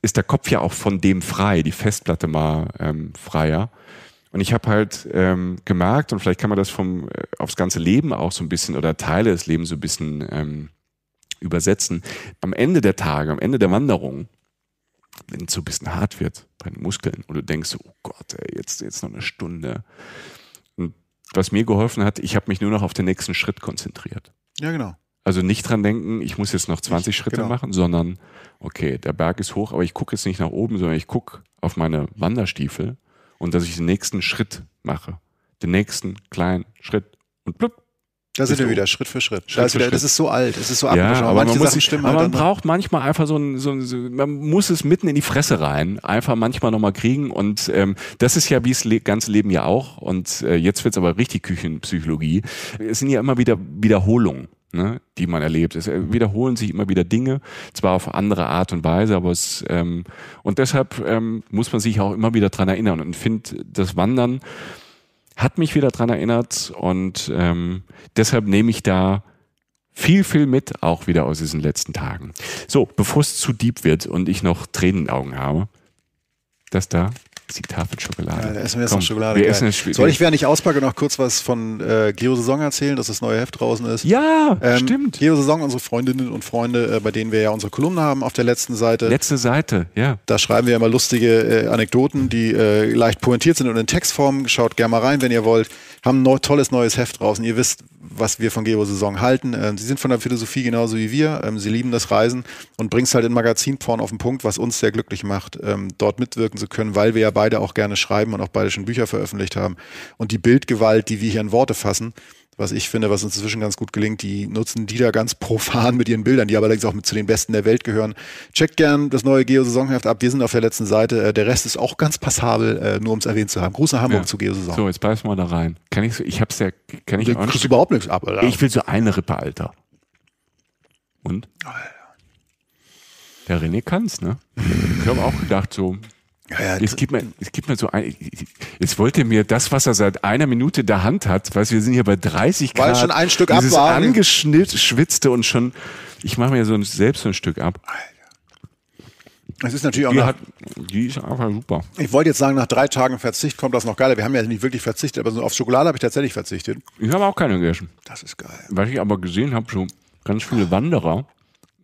Speaker 1: ist der Kopf ja auch von dem frei, die Festplatte mal ähm, freier. Und ich habe halt ähm, gemerkt, und vielleicht kann man das vom äh, aufs ganze Leben auch so ein bisschen oder Teile des Lebens so ein bisschen ähm, übersetzen. Am Ende der Tage, am Ende der Wanderung, wenn es so ein bisschen hart wird bei den Muskeln und du denkst, oh Gott, ey, jetzt, jetzt noch eine Stunde. Und was mir geholfen hat, ich habe mich nur noch auf den nächsten Schritt konzentriert. Ja, genau. Also nicht dran denken, ich muss jetzt noch 20 ich, Schritte genau. machen, sondern okay, der Berg ist hoch, aber ich gucke jetzt nicht nach oben, sondern ich gucke auf meine Wanderstiefel und dass ich den nächsten Schritt mache. Den nächsten kleinen Schritt. Und
Speaker 2: plupp. Da sind wir wieder, Schritt für Schritt. Schritt, da wieder, Schritt. das, ist so alt, es ist so ja, abgeschaut. aber Manche man, muss, aber man braucht
Speaker 1: manchmal einfach so ein, so ein so, man muss es mitten in die Fresse rein, einfach manchmal nochmal kriegen. Und ähm, das ist ja wie das le ganze Leben ja auch. Und äh, jetzt wird's aber richtig Küchenpsychologie. Es sind ja immer wieder Wiederholungen ne, die man erlebt. Es äh, wiederholen sich immer wieder Dinge, zwar auf andere Art und Weise, aber es ähm, und deshalb ähm, muss man sich auch immer wieder dran erinnern und finde das Wandern hat mich wieder dran erinnert und ähm, deshalb nehme ich da viel, viel mit, auch wieder aus diesen letzten Tagen. So, bevor es zu deep wird und ich noch Tränenaugen habe, das da die Tafel Schokolade. Ja, essen wir jetzt Komm, noch Schokolade. Wir essen jetzt Soll ich,
Speaker 2: während ich auspacke, noch kurz was von äh, Geo Saison erzählen, dass das neue Heft draußen ist? Ja, ähm, stimmt. Geo Saison, unsere Freundinnen und Freunde, äh, bei denen wir ja unsere Kolumne haben auf der letzten Seite. Letzte
Speaker 1: Seite, ja.
Speaker 2: Da schreiben wir immer lustige äh, Anekdoten, die äh, leicht pointiert sind und in Textform. Schaut gerne mal rein, wenn ihr wollt haben ein tolles neues Heft draußen. Ihr wisst, was wir von Geo Saison halten. Ähm, sie sind von der Philosophie genauso wie wir. Ähm, sie lieben das Reisen und bringen es halt in Magazinporn auf den Punkt, was uns sehr glücklich macht, ähm, dort mitwirken zu können, weil wir ja beide auch gerne schreiben und auch beide schon Bücher veröffentlicht haben. Und die Bildgewalt, die wir hier in Worte fassen, was ich finde, was uns inzwischen ganz gut gelingt, die nutzen die da ganz profan mit ihren Bildern, die aber allerdings auch mit zu den besten der Welt gehören. Checkt gern das neue Geo-Saisonheft ab. Wir sind auf der letzten Seite. Äh, der Rest ist auch ganz passabel, äh, nur um es erwähnt zu haben. Gruß nach Hamburg ja. zu Geo-Saison. So, jetzt
Speaker 1: beiß mal da rein. Kann ich, ich hab's ja, kann ich du kriegst überhaupt nichts ab, oder? Ich will so eine Rippe, Alter. Und? Alter. Der René kann's, ne? Ich habe auch gedacht, so, ja, ja, es gibt mir, es gibt mir so ein, jetzt wollte mir das, was er seit einer Minute der Hand hat, weißt, wir sind hier bei 30 Grad. Weil schon ein Stück ab war. schwitzte und schon, ich mache mir so ein, selbst so ein Stück ab.
Speaker 2: Es ist natürlich auch die, nach, hat,
Speaker 1: die ist einfach super.
Speaker 2: Ich wollte jetzt sagen, nach drei Tagen Verzicht kommt das noch geiler. Wir haben ja nicht wirklich verzichtet, aber so auf Schokolade habe ich tatsächlich verzichtet.
Speaker 1: Ich habe auch keine gegessen. Das ist geil. Was ich aber gesehen habe, so ganz viele Wanderer,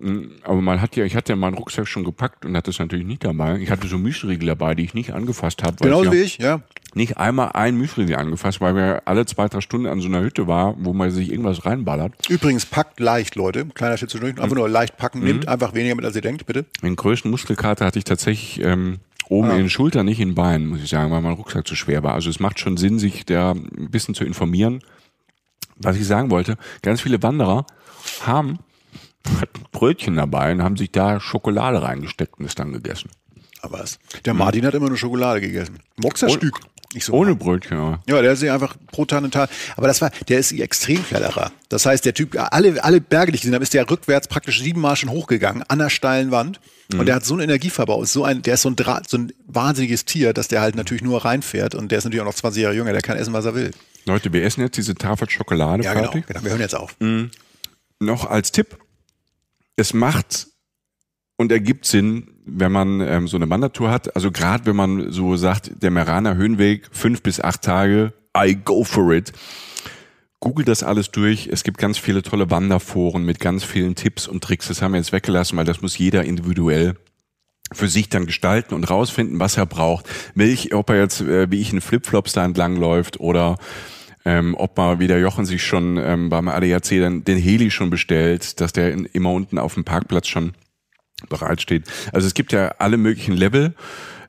Speaker 1: hm, aber man hat ja, ich hatte ja meinen Rucksack schon gepackt und hatte es natürlich nicht dabei. Ich hatte so müsli dabei, die ich nicht angefasst habe. Genau wie ich, ja. Nicht einmal ein Müsli angefasst, weil wir alle zwei, drei Stunden an so einer Hütte war, wo man sich irgendwas reinballert.
Speaker 2: Übrigens, packt leicht, Leute. Kleiner Schritt zwischendurch. Einfach mhm. nur leicht packen. Mhm. Nimmt einfach weniger mit, als ihr denkt, bitte.
Speaker 1: Den größten Muskelkater hatte ich tatsächlich ähm, oben ah. in den Schultern, nicht in den Beinen, muss ich sagen, weil mein Rucksack zu schwer war. Also es macht schon Sinn, sich da ein bisschen zu informieren. Was ich sagen wollte, ganz viele Wanderer haben hatten Brötchen dabei und haben sich da
Speaker 2: Schokolade reingesteckt und es dann gegessen. Aber was? Der Martin mhm. hat immer nur Schokolade gegessen. Boxerstück.
Speaker 1: So Ohne Brötchen, ja.
Speaker 2: Ja, der ist ja einfach pro Tannental. Aber das war, der ist extrem Extremkletterer. Das heißt, der Typ, alle, alle Berge, die ich gesehen habe, ist der rückwärts praktisch siebenmal schon hochgegangen, an der steilen Wand. Mhm. Und der hat so einen Energieverbrauch, so ein, der ist so ein, Draht, so ein wahnsinniges Tier, dass der halt natürlich nur reinfährt. Und der ist natürlich auch noch 20 Jahre jünger, der kann essen, was er will.
Speaker 1: Leute, wir essen jetzt diese Tafel Schokolade ja, genau. fertig. Genau,
Speaker 2: genau. Wir hören jetzt auf. Mhm.
Speaker 1: Noch als Tipp, es macht und ergibt Sinn, wenn man ähm, so eine Wandertour hat. Also gerade wenn man so sagt, der Meraner Höhenweg, fünf bis acht Tage, I go for it. Google das alles durch. Es gibt ganz viele tolle Wanderforen mit ganz vielen Tipps und Tricks. Das haben wir jetzt weggelassen, weil das muss jeder individuell für sich dann gestalten und rausfinden, was er braucht. Welch, ob er jetzt äh, wie ich in Flipflops da entlang läuft oder ähm, ob mal wieder Jochen sich schon ähm, beim ADAC dann den Heli schon bestellt, dass der in, immer unten auf dem Parkplatz schon bereitsteht. Also es gibt ja alle möglichen Level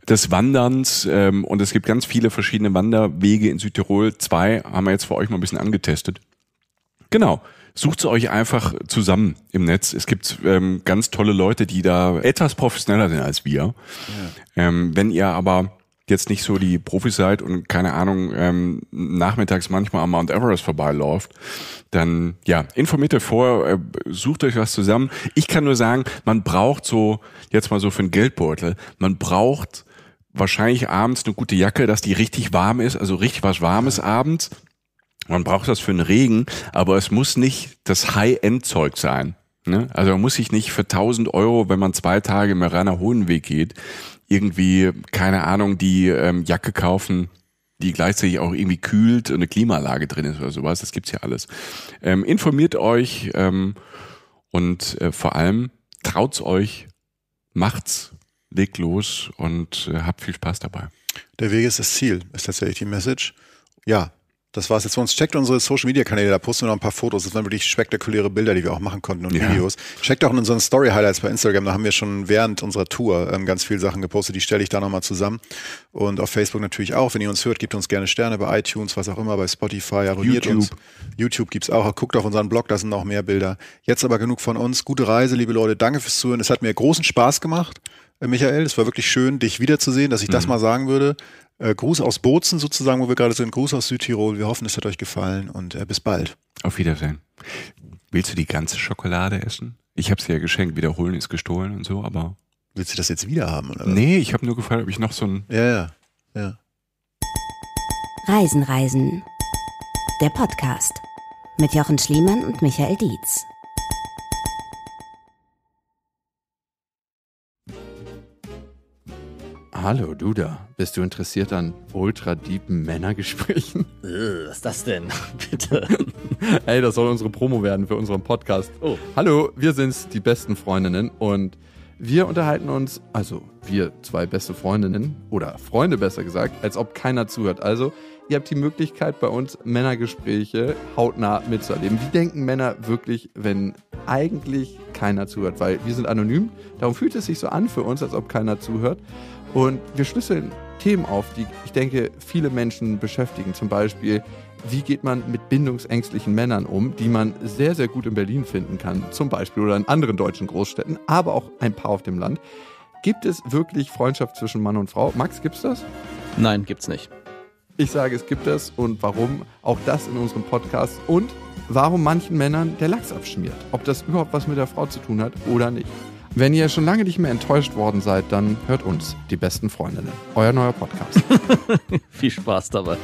Speaker 1: des Wanderns ähm, und es gibt ganz viele verschiedene Wanderwege in Südtirol. Zwei haben wir jetzt für euch mal ein bisschen angetestet. Genau. Sucht sie euch einfach zusammen im Netz. Es gibt ähm, ganz tolle Leute, die da etwas professioneller sind als wir. Ja. Ähm, wenn ihr aber jetzt nicht so die Profis seid und keine Ahnung, ähm, nachmittags manchmal am Mount Everest vorbeiläuft, dann ja, informiert euch vor, äh, sucht euch was zusammen. Ich kann nur sagen, man braucht so, jetzt mal so für einen Geldbeutel, man braucht wahrscheinlich abends eine gute Jacke, dass die richtig warm ist, also richtig was Warmes abends. Man braucht das für den Regen, aber es muss nicht das High-End-Zeug sein. Ne? Also man muss sich nicht für 1000 Euro, wenn man zwei Tage im Meraner Hohenweg geht, irgendwie, keine Ahnung, die ähm, Jacke kaufen, die gleichzeitig auch irgendwie kühlt und eine Klimaanlage drin ist oder sowas. Das gibt's ja alles. Ähm, informiert euch ähm, und äh, vor allem traut's euch, macht's, legt los und äh, habt viel Spaß dabei.
Speaker 2: Der Weg ist das Ziel, ist tatsächlich die Message. Ja, das war's jetzt für uns. Checkt unsere Social Media Kanäle, da posten wir noch ein paar Fotos. Das waren wirklich spektakuläre Bilder, die wir auch machen konnten und ja. Videos. Checkt auch in unseren Story Highlights bei Instagram, da haben wir schon während unserer Tour ähm, ganz viele Sachen gepostet. Die stelle ich da nochmal zusammen. Und auf Facebook natürlich auch. Wenn ihr uns hört, gebt uns gerne Sterne bei iTunes, was auch immer, bei Spotify, abonniert YouTube. uns. YouTube gibt's auch. Guckt auf unseren Blog, da sind noch mehr Bilder. Jetzt aber genug von uns. Gute Reise, liebe Leute. Danke fürs Zuhören. Es hat mir großen Spaß gemacht. Äh, Michael, es war wirklich schön, dich wiederzusehen, dass ich mhm. das mal sagen würde. Äh, Gruß aus Bozen sozusagen, wo wir gerade sind. Gruß aus Südtirol. Wir hoffen, es hat euch gefallen und äh, bis bald.
Speaker 1: Auf Wiedersehen. Willst du die ganze Schokolade essen? Ich habe sie ja geschenkt. Wiederholen ist gestohlen und so, aber. Willst du das jetzt wieder haben? Oder? Nee, ich habe nur gefragt, ob ich noch so ein. Ja, ja, ja.
Speaker 3: Reisen, Reisen. Der Podcast. Mit Jochen Schliemann und Michael Dietz. Hallo, du da. Bist du interessiert an ultra-deepen Männergesprächen? Äh, was ist das denn? Bitte. Ey, das soll unsere Promo werden für unseren Podcast. Oh. Hallo, wir sind's, die besten Freundinnen. Und wir unterhalten uns, also wir zwei beste Freundinnen oder Freunde besser gesagt, als ob keiner zuhört. Also, ihr habt die Möglichkeit, bei uns Männergespräche hautnah mitzuerleben. Wie denken Männer wirklich, wenn eigentlich keiner zuhört? Weil wir sind anonym, darum fühlt es sich so an für uns, als ob keiner zuhört. Und wir schlüsseln Themen auf, die ich denke, viele Menschen beschäftigen. Zum Beispiel, wie geht man mit bindungsängstlichen Männern um, die man sehr, sehr gut in Berlin finden kann, zum Beispiel oder in anderen deutschen Großstädten, aber auch ein paar auf dem Land. Gibt es wirklich Freundschaft zwischen Mann und Frau? Max, gibt's das? Nein, gibt's nicht. Ich sage, es gibt das und warum auch das in unserem Podcast und warum manchen Männern der Lachs abschmiert, ob das überhaupt was mit der Frau zu tun hat oder nicht. Wenn ihr schon lange nicht mehr enttäuscht worden seid, dann hört uns, die besten Freundinnen. Euer neuer Podcast. Viel Spaß dabei.